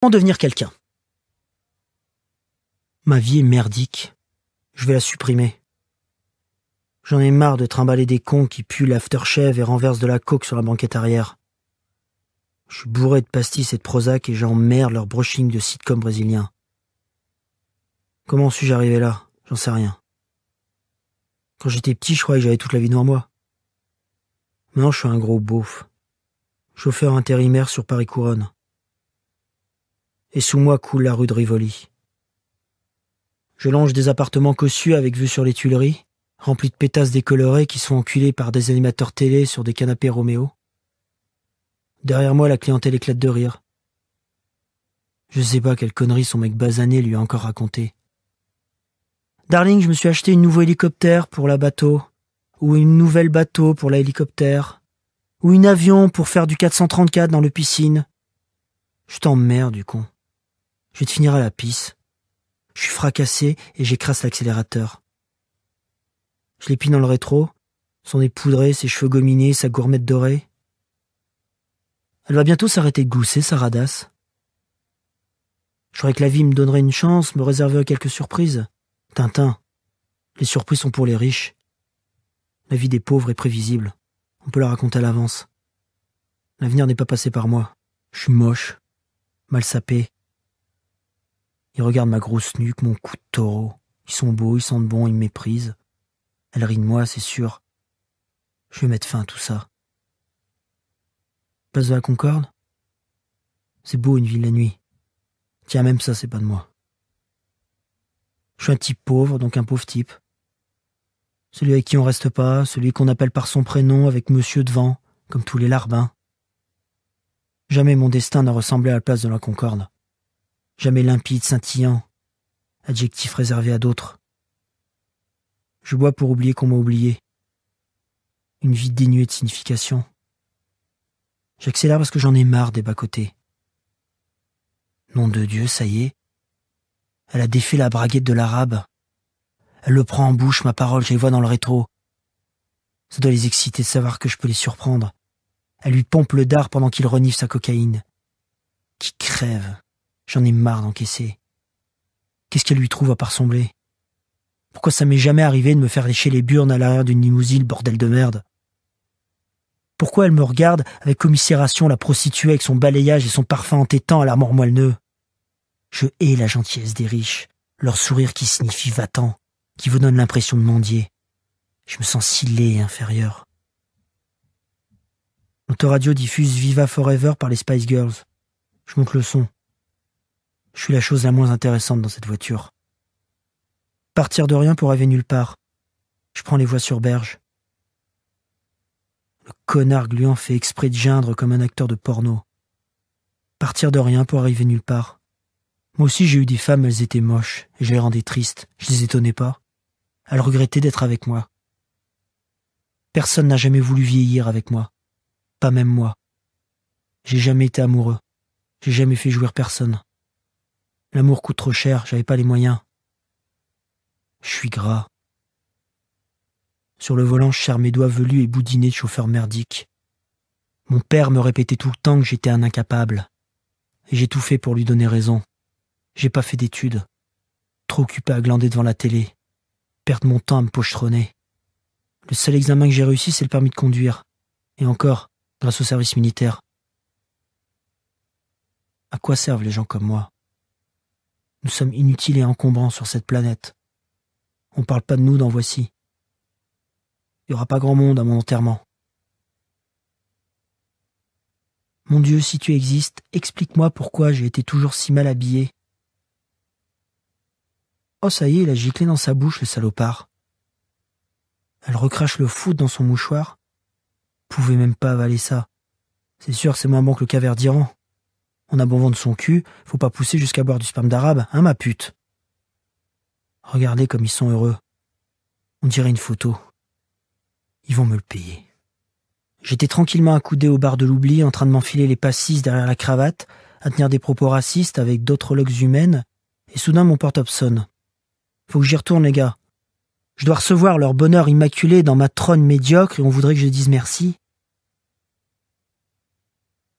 Comment devenir quelqu'un Ma vie est merdique. Je vais la supprimer. J'en ai marre de trimballer des cons qui puent l'aftershave et renversent de la coke sur la banquette arrière. Je suis bourré de pastis et de Prozac et j'emmerde leur brushing de sitcom brésilien. Comment suis-je arrivé là J'en sais rien. Quand j'étais petit, je croyais que j'avais toute la vie devant moi. Maintenant, je suis un gros beauf. Chauffeur intérimaire sur Paris-Couronne. Et sous moi coule la rue de Rivoli. Je longe des appartements cossus avec vue sur les Tuileries, remplis de pétasses décolorées qui sont enculées par des animateurs télé sur des canapés Roméo. Derrière moi, la clientèle éclate de rire. Je sais pas quelle connerie son mec basané lui a encore raconté. » Darling, je me suis acheté un nouveau hélicoptère pour la bateau, ou une nouvelle bateau pour la hélicoptère, ou une avion pour faire du 434 dans le piscine. Je t'emmerde, du con. Je vais te finir à la pisse. Je suis fracassé et j'écrase l'accélérateur. Je l'épine dans le rétro, son nez poudré, ses cheveux gominés, sa gourmette dorée. Elle va bientôt s'arrêter de gousser, sa radasse. J'aurais que la vie me donnerait une chance, me réserverait quelques surprises. Tintin, les surprises sont pour les riches. La vie des pauvres est prévisible. On peut la raconter à l'avance. L'avenir n'est pas passé par moi. Je suis moche, mal sapé. Ils regardent ma grosse nuque, mon cou de taureau. Ils sont beaux, ils sentent bon, ils méprisent. Elle rit de moi, c'est sûr. Je vais mettre fin à tout ça. Pas de la Concorde C'est beau une ville la nuit. Tiens, même ça, c'est pas de moi. Je suis un type pauvre, donc un pauvre type. Celui avec qui on reste pas, celui qu'on appelle par son prénom avec monsieur devant, comme tous les larbins. Jamais mon destin n'a ressemblé à la place de la Concorde. Jamais limpide, scintillant, adjectif réservé à d'autres. Je bois pour oublier qu'on m'a oublié. Une vie dénuée de signification. J'accélère parce que j'en ai marre des bas-côtés. Nom de Dieu, ça y est, elle a défait la braguette de l'arabe. Elle le prend en bouche, ma parole, je les vois dans le rétro. Ça doit les exciter de savoir que je peux les surprendre. Elle lui pompe le dard pendant qu'il renifle sa cocaïne. Qui crève. J'en ai marre d'encaisser. Qu'est-ce qu'elle lui trouve à part Pourquoi ça m'est jamais arrivé de me faire lécher les burnes à l'arrière d'une limousine, bordel de merde Pourquoi elle me regarde avec commisération la prostituée avec son balayage et son parfum entêtant à la mort moelleux je hais la gentillesse des riches, leur sourire qui signifie va-t'en, qui vous donne l'impression de mendier. Je me sens si laid et inférieur. L'autoradio diffuse Viva Forever par les Spice Girls. Je monte le son. Je suis la chose la moins intéressante dans cette voiture. Partir de rien pour arriver nulle part. Je prends les voies sur berge. Le connard gluant fait exprès de geindre comme un acteur de porno. Partir de rien pour arriver nulle part. Moi aussi j'ai eu des femmes, elles étaient moches, et je les rendais tristes, je les étonnais pas. Elles regrettaient d'être avec moi. Personne n'a jamais voulu vieillir avec moi. Pas même moi. J'ai jamais été amoureux. J'ai jamais fait jouir personne. L'amour coûte trop cher, j'avais pas les moyens. Je suis gras. Sur le volant, je serre mes doigts velus et boudinés de chauffeur merdique. Mon père me répétait tout le temps que j'étais un incapable. Et j'ai tout fait pour lui donner raison. J'ai pas fait d'études. Trop occupé à glander devant la télé. Perdre mon temps à me pocheronner. Le seul examen que j'ai réussi, c'est le permis de conduire. Et encore, grâce au service militaire. À quoi servent les gens comme moi Nous sommes inutiles et encombrants sur cette planète. On parle pas de nous dans voici. Il y aura pas grand monde à mon enterrement. Mon Dieu, si tu existes, explique-moi pourquoi j'ai été toujours si mal habillé, Oh, ça y est, il a giclé dans sa bouche, le salopard. Elle recrache le foot dans son mouchoir. Pouvait même pas avaler ça. C'est sûr, c'est moins bon que le caverne On a bon vent de son cul, faut pas pousser jusqu'à boire du spam d'arabe, hein, ma pute. Regardez comme ils sont heureux. On dirait une photo. Ils vont me le payer. J'étais tranquillement accoudé au bar de l'oubli, en train de m'enfiler les passis derrière la cravate, à tenir des propos racistes avec d'autres humaines, et soudain mon porte sonne. Faut que j'y retourne, les gars. Je dois recevoir leur bonheur immaculé dans ma trône médiocre et on voudrait que je dise merci.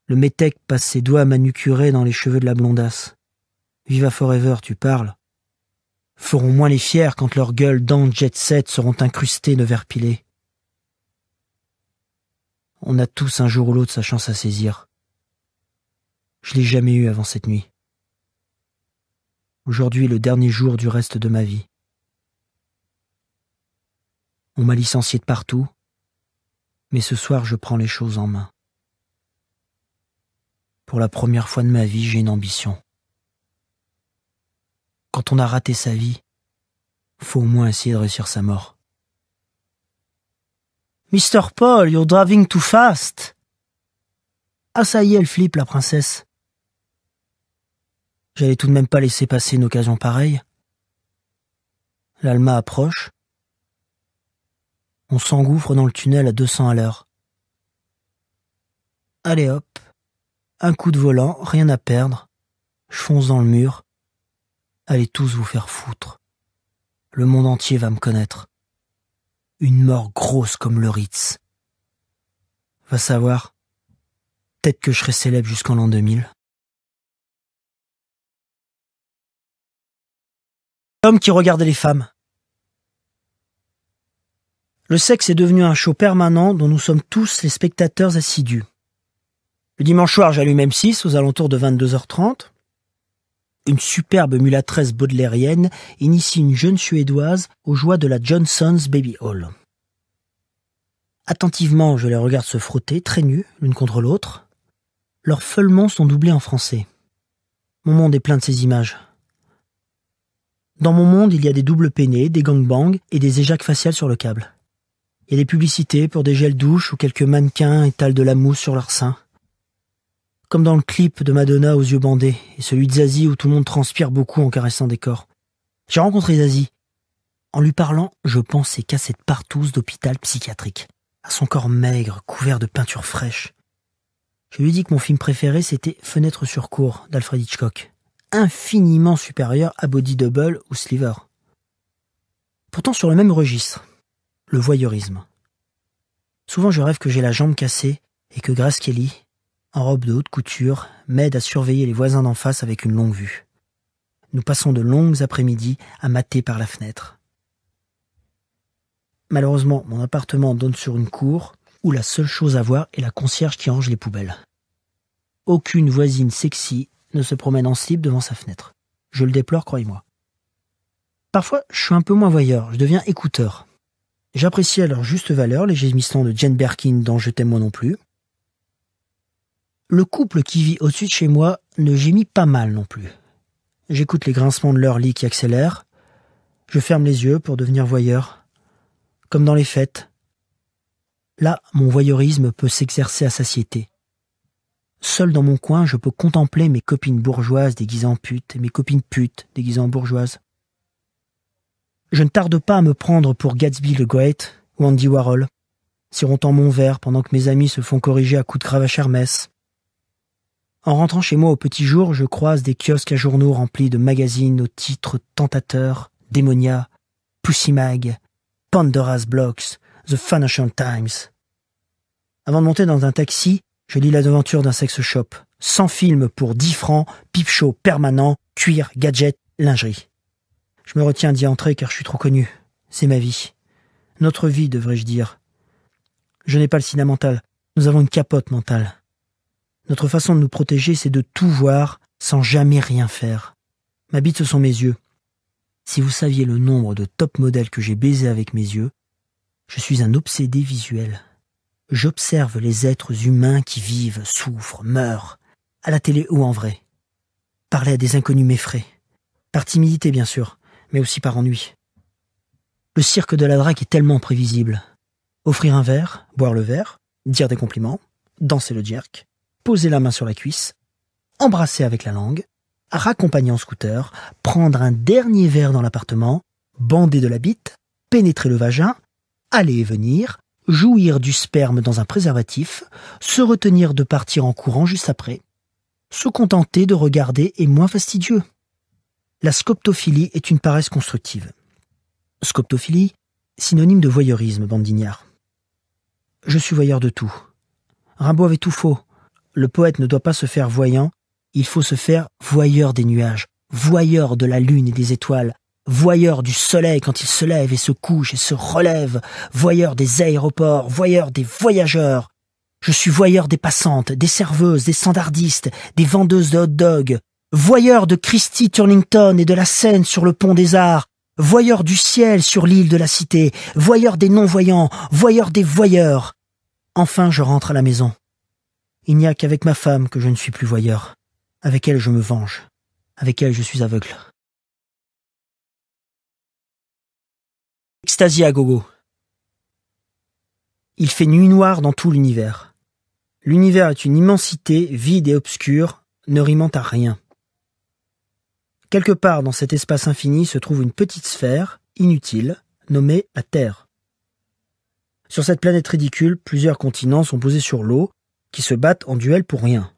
Le métèque passe ses doigts manucurés dans les cheveux de la blondasse. Viva Forever, tu parles. Feront moins les fiers quand leurs gueules dents jet set seront incrustées de verre On a tous un jour ou l'autre sa chance à saisir. Je l'ai jamais eu avant cette nuit. Aujourd'hui est le dernier jour du reste de ma vie. On m'a licencié de partout, mais ce soir je prends les choses en main. Pour la première fois de ma vie, j'ai une ambition. Quand on a raté sa vie, faut au moins essayer de sa mort. Mr. Paul, you're driving too fast. Ah ça y est, elle flippe, la princesse. J'allais tout de même pas laisser passer une occasion pareille. L'Alma approche. On s'engouffre dans le tunnel à 200 à l'heure. Allez hop. Un coup de volant, rien à perdre. Je fonce dans le mur. Allez tous vous faire foutre. Le monde entier va me connaître. Une mort grosse comme le Ritz. Va savoir. Peut-être que je serai célèbre jusqu'en l'an 2000. L'homme qui regardait les femmes. Le sexe est devenu un show permanent dont nous sommes tous les spectateurs assidus. Le dimanche soir, j'allume même 6 aux alentours de 22h30. Une superbe mulatresse baudelairienne initie une jeune suédoise aux joies de la Johnson's Baby Hall. Attentivement, je les regarde se frotter, très nus, l'une contre l'autre. Leurs feulements sont doublés en français. Mon monde est plein de ces images. Dans mon monde, il y a des doubles peinés, des gangbangs et des éjacs faciales sur le câble. Il y a des publicités pour des gels douches où quelques mannequins étalent de la mousse sur leur sein. Comme dans le clip de Madonna aux yeux bandés et celui de Zazie où tout le monde transpire beaucoup en caressant des corps. J'ai rencontré Zazie. En lui parlant, je pensais qu'à cette partouze d'hôpital psychiatrique, à son corps maigre, couvert de peinture fraîche. Je lui ai dit que mon film préféré c'était Fenêtre sur cour d'Alfred Hitchcock infiniment supérieur à Body Double ou Sliver. Pourtant sur le même registre, le voyeurisme. Souvent je rêve que j'ai la jambe cassée et que Grace Kelly, en robe de haute couture, m'aide à surveiller les voisins d'en face avec une longue vue. Nous passons de longues après-midi à mater par la fenêtre. Malheureusement, mon appartement donne sur une cour où la seule chose à voir est la concierge qui range les poubelles. Aucune voisine sexy ne se promène en cible devant sa fenêtre. Je le déplore, croyez-moi. Parfois, je suis un peu moins voyeur, je deviens écouteur. J'apprécie à leur juste valeur les gémissements de Jane Birkin dont je t'aime moi non plus. Le couple qui vit au-dessus de chez moi ne gémit pas mal non plus. J'écoute les grincements de leur lit qui accélèrent. Je ferme les yeux pour devenir voyeur. Comme dans les fêtes. Là, mon voyeurisme peut s'exercer à satiété. Seul dans mon coin, je peux contempler mes copines bourgeoises déguisées en putes et mes copines putes déguisées en bourgeoises. Je ne tarde pas à me prendre pour Gatsby le Great ou Andy Warhol, sirotant mon verre pendant que mes amis se font corriger à coups de cravache Hermès. En rentrant chez moi au petit jour, je croise des kiosques à journaux remplis de magazines aux titres tentateurs, démonia, Pussy Mag, Pandora's Blocks, The Financial Times. Avant de monter dans un taxi, je lis l'aventure d'un sex shop. 100 films pour 10 francs, pipe chaud permanent, cuir, gadget, lingerie. Je me retiens d'y entrer car je suis trop connu. C'est ma vie. Notre vie, devrais-je dire. Je n'ai pas le cinéma mental. Nous avons une capote mentale. Notre façon de nous protéger, c'est de tout voir sans jamais rien faire. Ma bite, ce sont mes yeux. Si vous saviez le nombre de top modèles que j'ai baisés avec mes yeux, je suis un obsédé visuel j'observe les êtres humains qui vivent, souffrent, meurent, à la télé ou en vrai. Parler à des inconnus m'effraie. Par timidité, bien sûr, mais aussi par ennui. Le cirque de la drague est tellement prévisible. Offrir un verre, boire le verre, dire des compliments, danser le jerk, poser la main sur la cuisse, embrasser avec la langue, raccompagner en scooter, prendre un dernier verre dans l'appartement, bander de la bite, pénétrer le vagin, aller et venir, jouir du sperme dans un préservatif, se retenir de partir en courant juste après, se contenter de regarder est moins fastidieux. La scoptophilie est une paresse constructive. Scoptophilie, synonyme de voyeurisme, bandignard. Je suis voyeur de tout. Rimbaud avait tout faux. Le poète ne doit pas se faire voyant, il faut se faire voyeur des nuages, voyeur de la lune et des étoiles, voyeur du soleil quand il se lève et se couche et se relève, voyeur des aéroports, voyeur des voyageurs. Je suis voyeur des passantes, des serveuses, des standardistes, des vendeuses de hot dogs voyeur de Christie Turnington et de la Seine sur le pont des Arts, voyeur du ciel sur l'île de la Cité, voyeur des non-voyants, voyeur des voyeurs. Enfin, je rentre à la maison. Il n'y a qu'avec ma femme que je ne suis plus voyeur. Avec elle, je me venge. Avec elle, je suis aveugle. Extasie à gogo. Il fait nuit noire dans tout l'univers. L'univers est une immensité vide et obscure, ne rimant à rien. Quelque part dans cet espace infini se trouve une petite sphère, inutile, nommée la Terre. Sur cette planète ridicule, plusieurs continents sont posés sur l'eau, qui se battent en duel pour rien.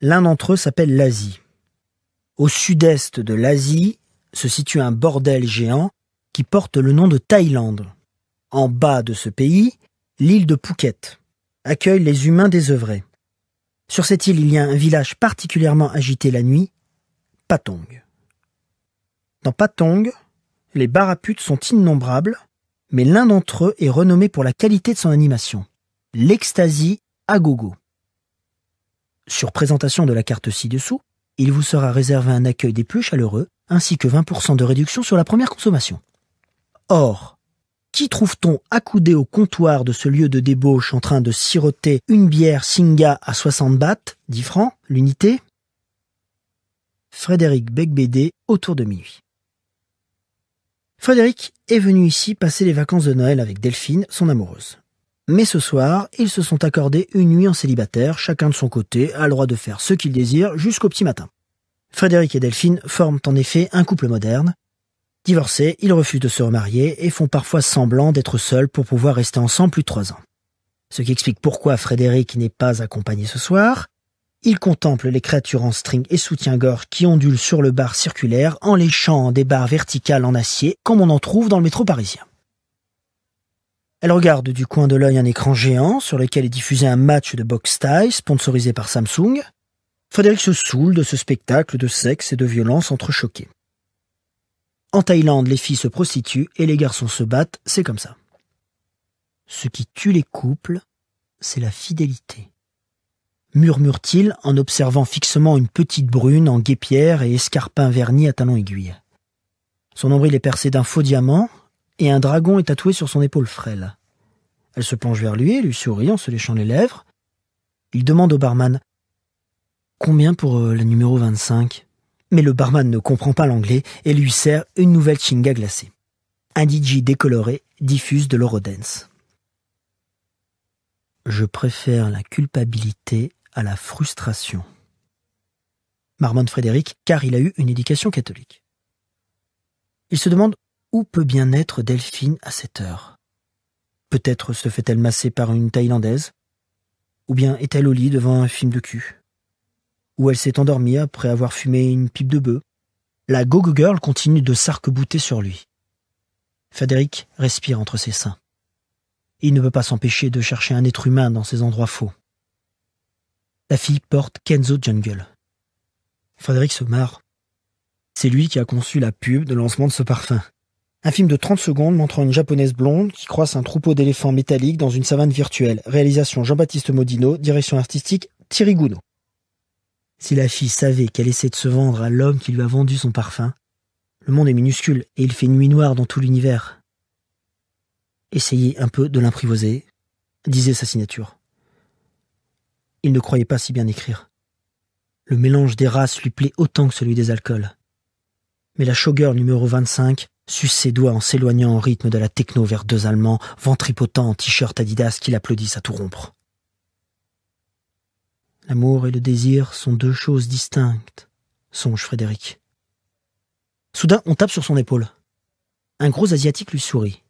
L'un d'entre eux s'appelle l'Asie. Au sud-est de l'Asie se situe un bordel géant qui porte le nom de Thaïlande. En bas de ce pays, l'île de Phuket accueille les humains désœuvrés. Sur cette île, il y a un village particulièrement agité la nuit, Patong. Dans Patong, les baraputes sont innombrables, mais l'un d'entre eux est renommé pour la qualité de son animation, l'ecstasy à gogo. Sur présentation de la carte ci-dessous, il vous sera réservé un accueil des plus chaleureux, ainsi que 20% de réduction sur la première consommation. Or, qui trouve-t-on accoudé au comptoir de ce lieu de débauche en train de siroter une bière Singa à 60 bahts, 10 francs, l'unité Frédéric Becbédé, autour de minuit. Frédéric est venu ici passer les vacances de Noël avec Delphine, son amoureuse. Mais ce soir, ils se sont accordés une nuit en célibataire, chacun de son côté, a le droit de faire ce qu'il désire jusqu'au petit matin. Frédéric et Delphine forment en effet un couple moderne, Divorcés, ils refusent de se remarier et font parfois semblant d'être seuls pour pouvoir rester ensemble plus de trois ans. Ce qui explique pourquoi Frédéric n'est pas accompagné ce soir. Il contemple les créatures en string et soutien-gorge qui ondulent sur le bar circulaire en léchant des barres verticales en acier comme on en trouve dans le métro parisien. Elle regarde du coin de l'œil un écran géant sur lequel est diffusé un match de boxe tie sponsorisé par Samsung. Frédéric se saoule de ce spectacle de sexe et de violence entrechoqués. En Thaïlande, les filles se prostituent et les garçons se battent, c'est comme ça. Ce qui tue les couples, c'est la fidélité. Murmure-t-il en observant fixement une petite brune en guépière et escarpins vernis à talons aiguilles. Son nombril est percé d'un faux diamant et un dragon est tatoué sur son épaule frêle. Elle se penche vers lui et lui sourit en se léchant les lèvres. Il demande au barman Combien pour euh, le numéro 25 mais le barman ne comprend pas l'anglais et lui sert une nouvelle chinga glacée. Un DJ décoloré diffuse de l'orodens. « Je préfère la culpabilité à la frustration. Marmonne Frédéric, car il a eu une éducation catholique. Il se demande où peut bien être Delphine à cette heure. Peut-être se fait-elle masser par une Thaïlandaise, ou bien est-elle au lit devant un film de cul où elle s'est endormie après avoir fumé une pipe de bœuf. La gogo Girl continue de s'arc-bouter sur lui. Frédéric respire entre ses seins. Il ne peut pas s'empêcher de chercher un être humain dans ces endroits faux. La fille porte Kenzo Jungle. Frédéric se marre. C'est lui qui a conçu la pub de lancement de ce parfum. Un film de 30 secondes montrant une japonaise blonde qui croise un troupeau d'éléphants métalliques dans une savane virtuelle. Réalisation Jean-Baptiste Modino, direction artistique Thierry Gounod. Si la fille savait qu'elle essaie de se vendre à l'homme qui lui a vendu son parfum, le monde est minuscule et il fait nuit noire dans tout l'univers. Essayez un peu de l'imprivoiser, disait sa signature. Il ne croyait pas si bien écrire. Le mélange des races lui plaît autant que celui des alcools. Mais la showgirl numéro 25 suce ses doigts en s'éloignant au rythme de la techno vers deux Allemands, ventripotant en t-shirt Adidas qui l'applaudissent à tout rompre. L'amour et le désir sont deux choses distinctes, songe Frédéric. Soudain, on tape sur son épaule. Un gros Asiatique lui sourit.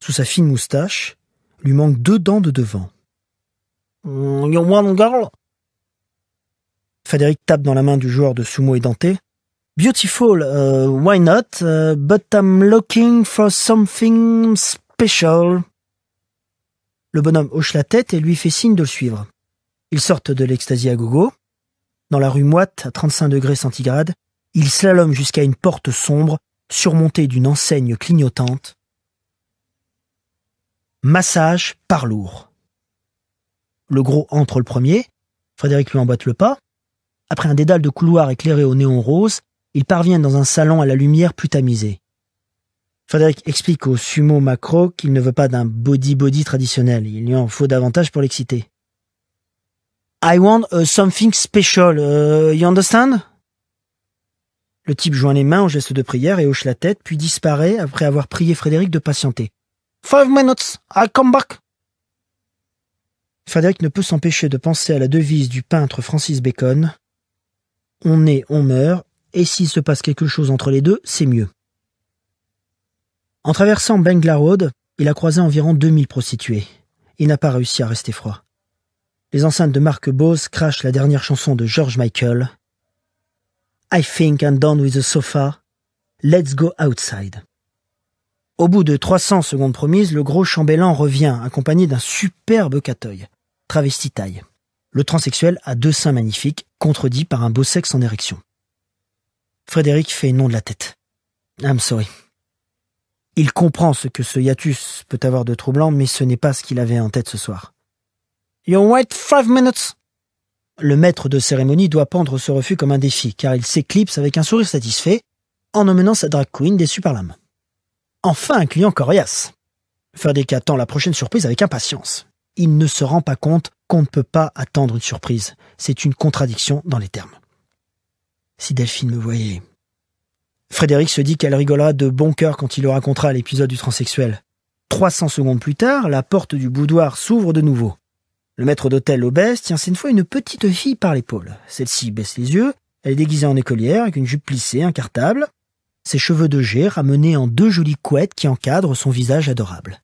Sous sa fine moustache, lui manquent deux dents de devant. Mmh, Frédéric tape dans la main du joueur de sumo édenté. Beautiful, euh, why not? Euh, but I'm looking for something special. Le bonhomme hoche la tête et lui fait signe de le suivre. Ils sortent de l'extasie à gogo. Dans la rue moite, à 35 degrés centigrades, ils slaloment jusqu'à une porte sombre, surmontée d'une enseigne clignotante. Massage par lourd. Le gros entre le premier, Frédéric lui emboîte le pas. Après un dédale de couloirs éclairés au néon rose, ils parviennent dans un salon à la lumière plus tamisée. Frédéric explique au sumo macro qu'il ne veut pas d'un body-body traditionnel, il lui en faut davantage pour l'exciter. I want uh, something special. Uh, you understand? Le type joint les mains en geste de prière et hoche la tête, puis disparaît après avoir prié Frédéric de patienter. Five minutes, I'll come back. Frédéric ne peut s'empêcher de penser à la devise du peintre Francis Bacon. On naît, on meurt, et s'il se passe quelque chose entre les deux, c'est mieux. En traversant Bangla Road, il a croisé environ 2000 prostituées. Il n'a pas réussi à rester froid les enceintes de marque Bose crachent la dernière chanson de George Michael. I think I'm done with the sofa. Let's go outside. Au bout de 300 secondes promises, le gros chambellan revient, accompagné d'un superbe cateuil, travesti taille. Le transsexuel a deux seins magnifiques, contredits par un beau sexe en érection. Frédéric fait non de la tête. I'm sorry. Il comprend ce que ce hiatus peut avoir de troublant, mais ce n'est pas ce qu'il avait en tête ce soir. You wait five minutes. Le maître de cérémonie doit pendre ce refus comme un défi, car il s'éclipse avec un sourire satisfait, en emmenant sa drag queen déçue par l'âme. Enfin un client coriace. Frédéric attend la prochaine surprise avec impatience. Il ne se rend pas compte qu'on ne peut pas attendre une surprise. C'est une contradiction dans les termes. Si Delphine me voyait. Frédéric se dit qu'elle rigolera de bon cœur quand il lui racontera l'épisode du transsexuel. 300 secondes plus tard, la porte du boudoir s'ouvre de nouveau. Le maître d'hôtel obèse tient cette fois une petite fille par l'épaule. Celle-ci baisse les yeux, elle est déguisée en écolière avec une jupe plissée, un cartable, ses cheveux de jet ramenés en deux jolies couettes qui encadrent son visage adorable.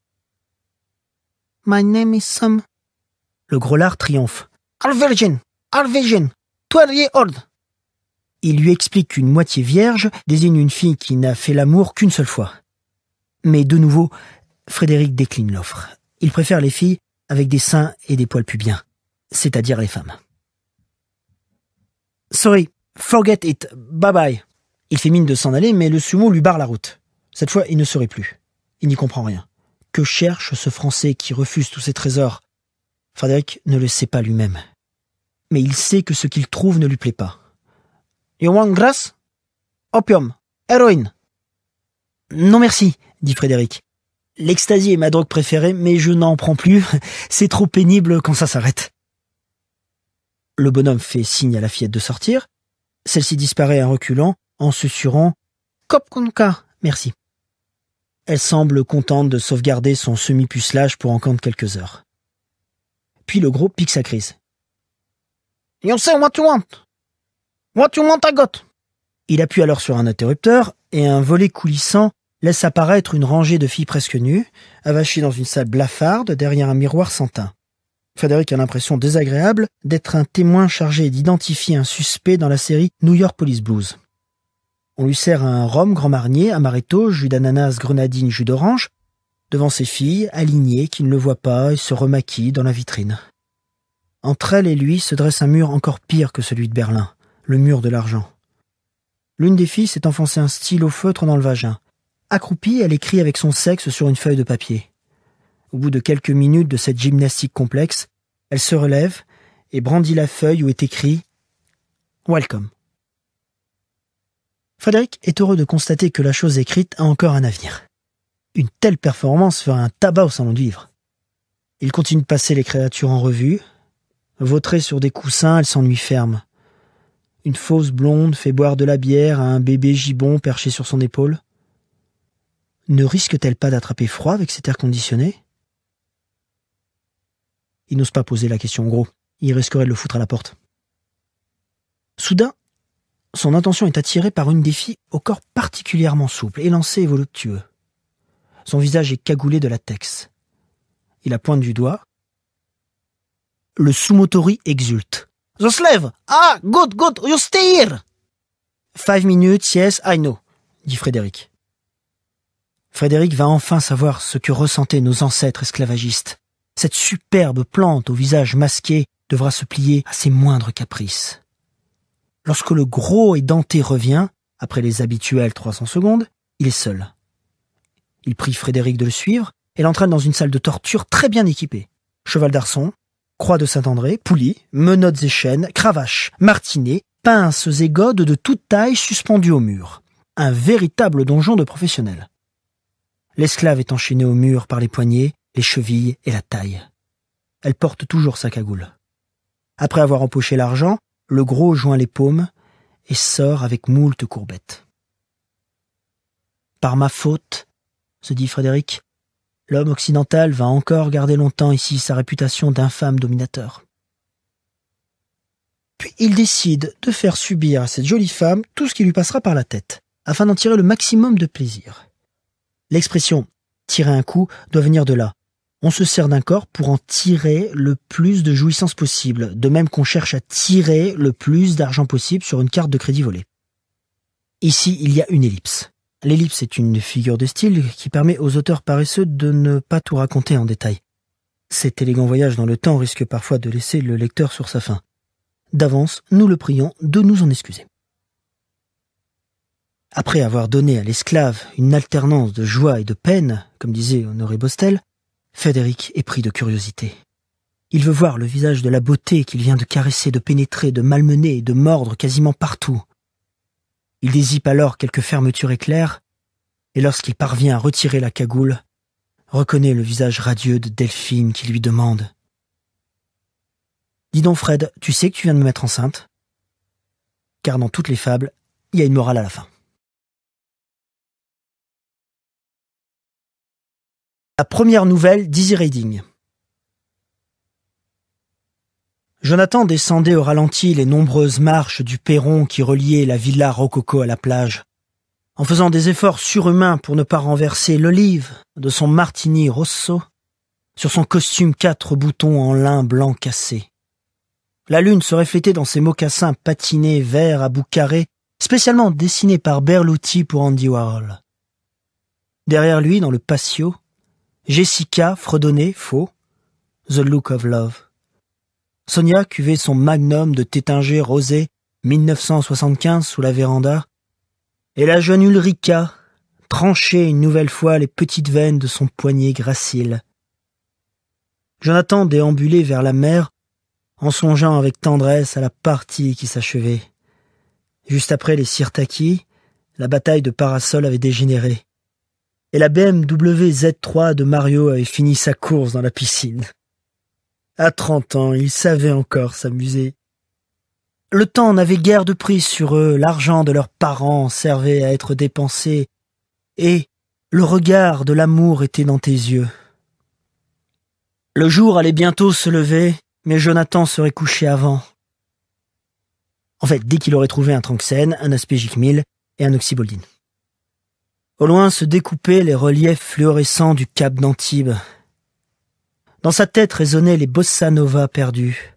My name is Sam. Le gros lard triomphe. Our virgin, our virgin, old. Il lui explique qu'une moitié vierge désigne une fille qui n'a fait l'amour qu'une seule fois. Mais de nouveau, Frédéric décline l'offre. Il préfère les filles avec des seins et des poils pubiens, c'est-à-dire les femmes. Sorry, forget it, bye bye. Il fait mine de s'en aller, mais le sumo lui barre la route. Cette fois, il ne saurait plus. Il n'y comprend rien. Que cherche ce Français qui refuse tous ses trésors Frédéric ne le sait pas lui-même. Mais il sait que ce qu'il trouve ne lui plaît pas. You want grass? Opium. Héroïne. Non merci, dit Frédéric. L'extasie est ma drogue préférée, mais je n'en prends plus. C'est trop pénible quand ça s'arrête. Le bonhomme fait signe à la fillette de sortir. Celle-ci disparaît en reculant, en susurrant Kopkunka, merci. Elle semble contente de sauvegarder son semi-pucelage pour encore quelques heures. Puis le gros pique sa crise. You say what you want. What you want, I got. Il appuie alors sur un interrupteur et un volet coulissant laisse apparaître une rangée de filles presque nues, avachées dans une salle blafarde derrière un miroir sans teint. Frédéric a l'impression désagréable d'être un témoin chargé d'identifier un suspect dans la série New York Police Blues. On lui sert un rhum grand marnier, amaretto, jus d'ananas, grenadine, jus d'orange, devant ses filles, alignées, qui ne le voient pas et se remaquillent dans la vitrine. Entre elles et lui se dresse un mur encore pire que celui de Berlin, le mur de l'argent. L'une des filles s'est enfoncée un stylo feutre dans le vagin. Accroupie, elle écrit avec son sexe sur une feuille de papier. Au bout de quelques minutes de cette gymnastique complexe, elle se relève et brandit la feuille où est écrit Welcome. Frédéric est heureux de constater que la chose écrite a encore un avenir. Une telle performance fera un tabac au salon du livre. Il continue de passer les créatures en revue. Vautrée sur des coussins, elle s'ennuie ferme. Une fausse blonde fait boire de la bière à un bébé gibon perché sur son épaule ne risque-t-elle pas d'attraper froid avec cet air conditionné Il n'ose pas poser la question gros. Il risquerait de le foutre à la porte. Soudain, son attention est attirée par une des au corps particulièrement souple, élancé et voluptueux. Son visage est cagoulé de latex. Il la pointe du doigt. Le Sumotori exulte. Je se Ah, good, good, you stay here! Five minutes, yes, I know, dit Frédéric. Frédéric va enfin savoir ce que ressentaient nos ancêtres esclavagistes. Cette superbe plante au visage masqué devra se plier à ses moindres caprices. Lorsque le gros et denté revient, après les habituelles 300 secondes, il est seul. Il prie Frédéric de le suivre et l'entraîne dans une salle de torture très bien équipée. Cheval d'arçon, croix de Saint-André, poulies, menottes et chaînes, cravaches, martinets, pinces et godes de toute taille suspendues au mur. Un véritable donjon de professionnels. L'esclave est enchaînée au mur par les poignets, les chevilles et la taille. Elle porte toujours sa cagoule. Après avoir empoché l'argent, le gros joint les paumes et sort avec moult courbettes. Par ma faute, se dit Frédéric, l'homme occidental va encore garder longtemps ici sa réputation d'infâme dominateur. Puis il décide de faire subir à cette jolie femme tout ce qui lui passera par la tête, afin d'en tirer le maximum de plaisir. L'expression tirer un coup doit venir de là. On se sert d'un corps pour en tirer le plus de jouissance possible, de même qu'on cherche à tirer le plus d'argent possible sur une carte de crédit volée. Ici, il y a une ellipse. L'ellipse est une figure de style qui permet aux auteurs paresseux de ne pas tout raconter en détail. Cet élégant voyage dans le temps risque parfois de laisser le lecteur sur sa faim. D'avance, nous le prions de nous en excuser. Après avoir donné à l'esclave une alternance de joie et de peine, comme disait Honoré Bostel, Frédéric est pris de curiosité. Il veut voir le visage de la beauté qu'il vient de caresser, de pénétrer, de malmener et de mordre quasiment partout. Il désipe alors quelques fermetures éclairs, et lorsqu'il parvient à retirer la cagoule, reconnaît le visage radieux de Delphine qui lui demande Dis donc, Fred, tu sais que tu viens de me mettre enceinte Car dans toutes les fables, il y a une morale à la fin. La première nouvelle d'Easy Reading. Jonathan descendait au ralenti les nombreuses marches du perron qui reliait la villa Rococo à la plage. En faisant des efforts surhumains pour ne pas renverser l'olive de son martini rosso sur son costume quatre boutons en lin blanc cassé. La lune se reflétait dans ses mocassins patinés verts à bout carré, spécialement dessinés par Berluti pour Andy Warhol. Derrière lui, dans le patio, Jessica fredonnait, faux, The Look of Love. Sonia cuvait son magnum de tétinger rosé 1975 sous la véranda, et la jeune Ulrika tranchait une nouvelle fois les petites veines de son poignet gracile. Jonathan déambulait vers la mer en songeant avec tendresse à la partie qui s'achevait. Juste après les sirtaquis, la bataille de Parasol avait dégénéré et la BMW Z3 de Mario avait fini sa course dans la piscine. À trente ans, ils savaient encore s'amuser. Le temps n'avait guère de prise sur eux, l'argent de leurs parents servait à être dépensé, et le regard de l'amour était dans tes yeux. Le jour allait bientôt se lever, mais Jonathan serait couché avant. En fait, dès qu'il aurait trouvé un Tranxène, un Aspégic 1000 et un Oxyboldine. Au loin se découpaient les reliefs fluorescents du cap d'Antibes. Dans sa tête résonnaient les bossa nova perdus.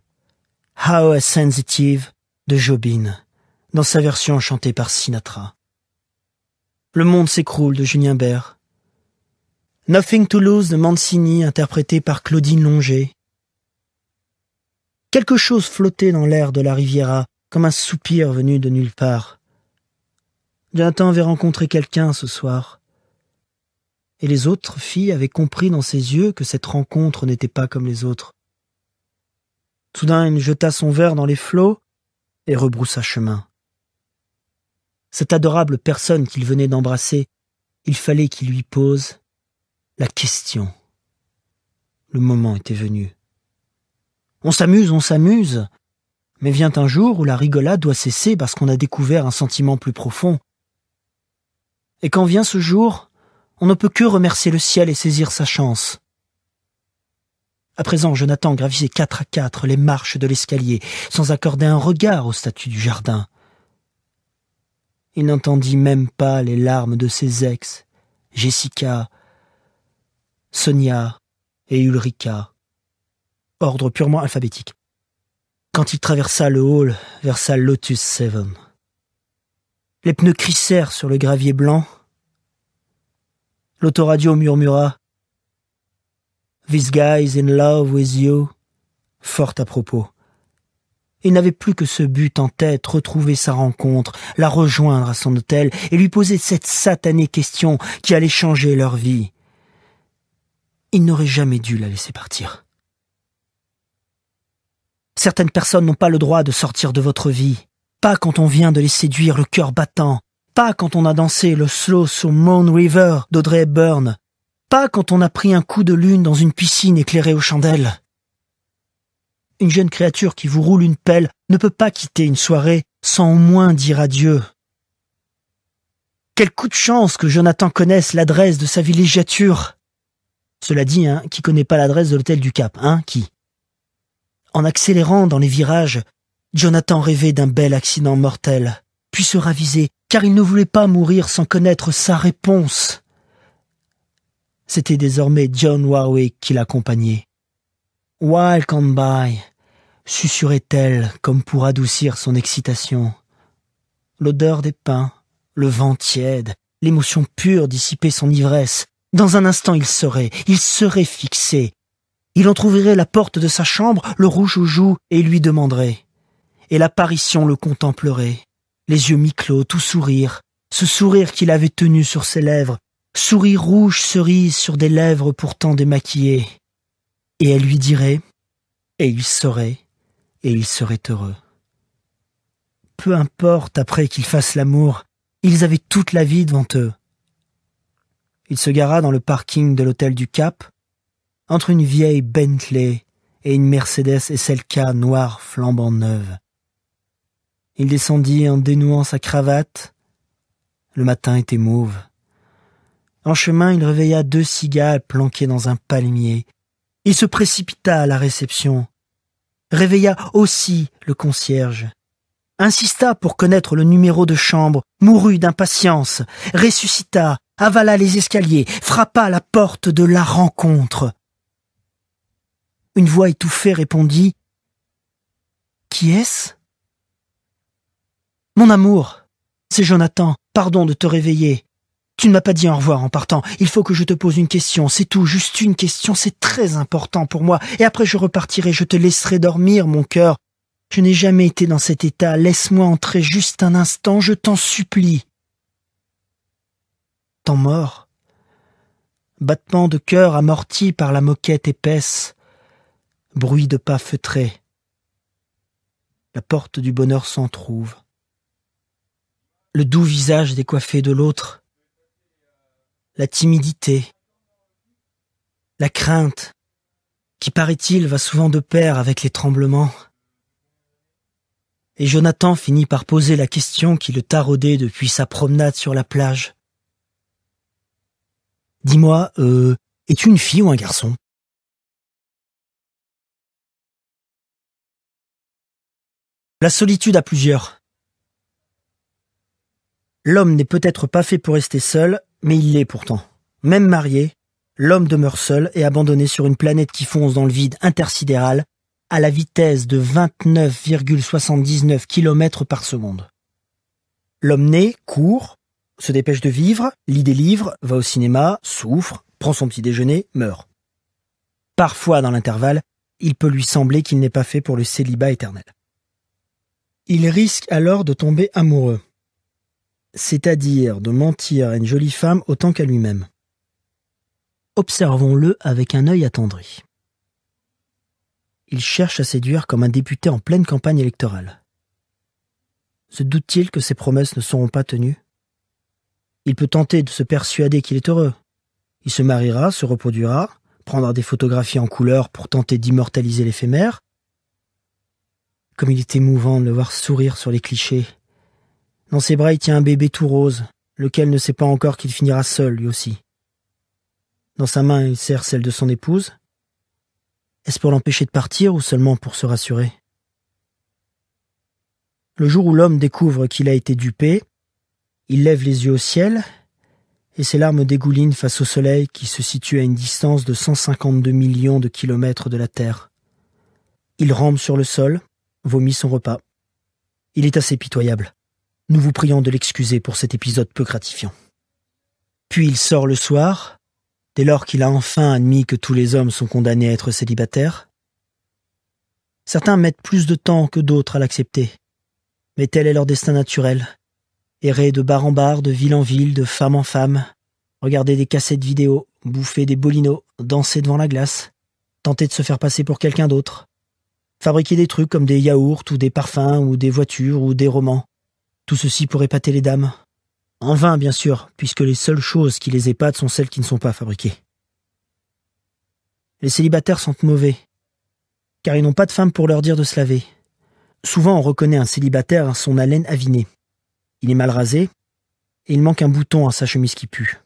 How a Sensitive de Jobin, dans sa version chantée par Sinatra. Le monde s'écroule de Julien Bert. Nothing to Lose de Mancini, interprété par Claudine Longer. Quelque chose flottait dans l'air de la Riviera, comme un soupir venu de nulle part. Jonathan avait rencontré quelqu'un ce soir. Et les autres filles avaient compris dans ses yeux que cette rencontre n'était pas comme les autres. Soudain, il jeta son verre dans les flots et rebroussa chemin. Cette adorable personne qu'il venait d'embrasser, il fallait qu'il lui pose la question. Le moment était venu. On s'amuse, on s'amuse, mais vient un jour où la rigolade doit cesser parce qu'on a découvert un sentiment plus profond, et quand vient ce jour, on ne peut que remercier le ciel et saisir sa chance. À présent, Jonathan gravissait quatre à quatre les marches de l'escalier, sans accorder un regard aux statues du jardin. Il n'entendit même pas les larmes de ses ex, Jessica, Sonia et Ulrika. Ordre purement alphabétique. Quand il traversa le hall versa Lotus Seven. Les pneus crissèrent sur le gravier blanc. L'autoradio murmura This guy's in love with you, fort à propos. Il n'avait plus que ce but en tête, retrouver sa rencontre, la rejoindre à son hôtel et lui poser cette satanée question qui allait changer leur vie. Il n'aurait jamais dû la laisser partir. Certaines personnes n'ont pas le droit de sortir de votre vie. Pas quand on vient de les séduire le cœur battant. Pas quand on a dansé le slow sur Moon River d'Audrey Burne. Pas quand on a pris un coup de lune dans une piscine éclairée aux chandelles. Une jeune créature qui vous roule une pelle ne peut pas quitter une soirée sans au moins dire adieu. Quel coup de chance que Jonathan connaisse l'adresse de sa villégiature. Cela dit, hein, qui connaît pas l'adresse de l'hôtel du Cap, hein, qui? En accélérant dans les virages, Jonathan rêvait d'un bel accident mortel, puis se ravisait, car il ne voulait pas mourir sans connaître sa réponse. C'était désormais John Warwick qui l'accompagnait. Welcome by, susurrait-elle comme pour adoucir son excitation. L'odeur des pins, le vent tiède, l'émotion pure dissipait son ivresse. Dans un instant il serait, il serait fixé. Il entr'ouvrirait la porte de sa chambre, le rouge aux joues, et lui demanderait et l'apparition le contemplerait, les yeux mi-clos, tout sourire, ce sourire qu'il avait tenu sur ses lèvres, sourire rouge cerise sur des lèvres pourtant démaquillées. Et elle lui dirait, et il saurait, et il serait heureux. Peu importe après qu'ils fassent l'amour, ils avaient toute la vie devant eux. Il se gara dans le parking de l'hôtel du Cap, entre une vieille Bentley et une Mercedes SLK noire flambant neuve. Il descendit en dénouant sa cravate. Le matin était mauve. En chemin, il réveilla deux cigales planquées dans un palmier. Il se précipita à la réception. Réveilla aussi le concierge. Insista pour connaître le numéro de chambre, mourut d'impatience, ressuscita, avala les escaliers, frappa à la porte de la rencontre. Une voix étouffée répondit Qui est-ce mon amour, c'est Jonathan, pardon de te réveiller. Tu ne m'as pas dit au revoir en partant. Il faut que je te pose une question, c'est tout, juste une question, c'est très important pour moi. Et après je repartirai, je te laisserai dormir, mon cœur. Je n'ai jamais été dans cet état, laisse-moi entrer juste un instant, je t'en supplie. Temps mort. Battement de cœur amorti par la moquette épaisse. Bruit de pas feutrés. La porte du bonheur s'entr'ouvre le doux visage décoiffé de l'autre, la timidité, la crainte, qui paraît-il va souvent de pair avec les tremblements. Et Jonathan finit par poser la question qui le taraudait depuis sa promenade sur la plage. Dis-moi, euh, es-tu une fille ou un garçon La solitude a plusieurs. L'homme n'est peut-être pas fait pour rester seul, mais il l'est pourtant. Même marié, l'homme demeure seul et abandonné sur une planète qui fonce dans le vide intersidéral à la vitesse de 29,79 km par seconde. L'homme né court, se dépêche de vivre, lit des livres, va au cinéma, souffre, prend son petit déjeuner, meurt. Parfois, dans l'intervalle, il peut lui sembler qu'il n'est pas fait pour le célibat éternel. Il risque alors de tomber amoureux c'est-à-dire de mentir à une jolie femme autant qu'à lui-même. Observons-le avec un œil attendri. Il cherche à séduire comme un député en pleine campagne électorale. Se doute-t-il que ses promesses ne seront pas tenues Il peut tenter de se persuader qu'il est heureux. Il se mariera, se reproduira, prendra des photographies en couleur pour tenter d'immortaliser l'éphémère. Comme il est émouvant de le voir sourire sur les clichés dans ses bras, il tient un bébé tout rose, lequel ne sait pas encore qu'il finira seul, lui aussi. Dans sa main, il serre celle de son épouse. Est-ce pour l'empêcher de partir ou seulement pour se rassurer Le jour où l'homme découvre qu'il a été dupé, il lève les yeux au ciel, et ses larmes dégoulinent face au soleil qui se situe à une distance de 152 millions de kilomètres de la Terre. Il rampe sur le sol, vomit son repas. Il est assez pitoyable. Nous vous prions de l'excuser pour cet épisode peu gratifiant. Puis il sort le soir, dès lors qu'il a enfin admis que tous les hommes sont condamnés à être célibataires. Certains mettent plus de temps que d'autres à l'accepter, mais tel est leur destin naturel. Errer de bar en bar, de ville en ville, de femme en femme, regarder des cassettes vidéo, bouffer des bolinos, danser devant la glace, tenter de se faire passer pour quelqu'un d'autre, fabriquer des trucs comme des yaourts ou des parfums ou des voitures ou des romans, tout ceci pour épater les dames. En vain, bien sûr, puisque les seules choses qui les épatent sont celles qui ne sont pas fabriquées. Les célibataires sentent mauvais, car ils n'ont pas de femme pour leur dire de se laver. Souvent, on reconnaît un célibataire à son haleine avinée. Il est mal rasé, et il manque un bouton à sa chemise qui pue.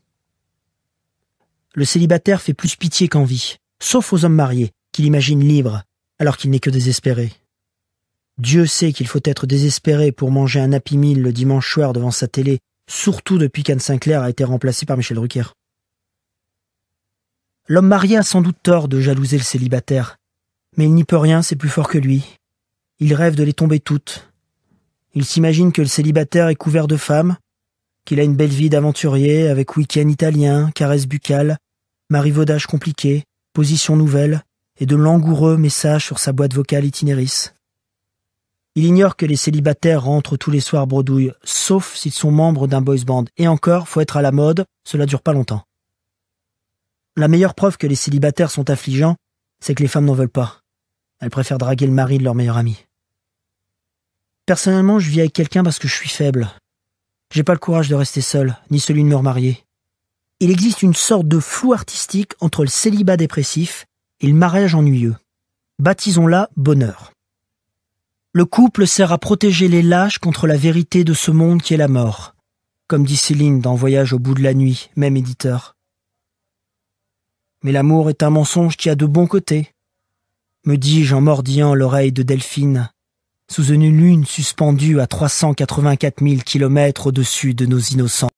Le célibataire fait plus pitié qu'envie, sauf aux hommes mariés, qu'il imagine libre alors qu'il n'est que désespéré. Dieu sait qu'il faut être désespéré pour manger un Happy Meal le dimanche soir devant sa télé, surtout depuis qu'Anne Sinclair a été remplacée par Michel Drucker. L'homme marié a sans doute tort de jalouser le célibataire, mais il n'y peut rien, c'est plus fort que lui. Il rêve de les tomber toutes. Il s'imagine que le célibataire est couvert de femmes, qu'il a une belle vie d'aventurier avec week-end italien, caresses buccale, marivaudage compliqué, position nouvelle et de langoureux messages sur sa boîte vocale itinéris. Il ignore que les célibataires rentrent tous les soirs bredouille, sauf s'ils sont membres d'un boys band. Et encore, faut être à la mode, cela dure pas longtemps. La meilleure preuve que les célibataires sont affligeants, c'est que les femmes n'en veulent pas. Elles préfèrent draguer le mari de leur meilleur ami. Personnellement, je vis avec quelqu'un parce que je suis faible. J'ai pas le courage de rester seul, ni celui de me remarier. Il existe une sorte de flou artistique entre le célibat dépressif et le mariage ennuyeux. Baptisons-la bonheur. Le couple sert à protéger les lâches contre la vérité de ce monde qui est la mort, comme dit Céline dans Voyage au bout de la nuit, même éditeur. Mais l'amour est un mensonge qui a de bons côtés, me dis-je en mordillant l'oreille de Delphine, sous une lune suspendue à 384 000 kilomètres au-dessus de nos innocents.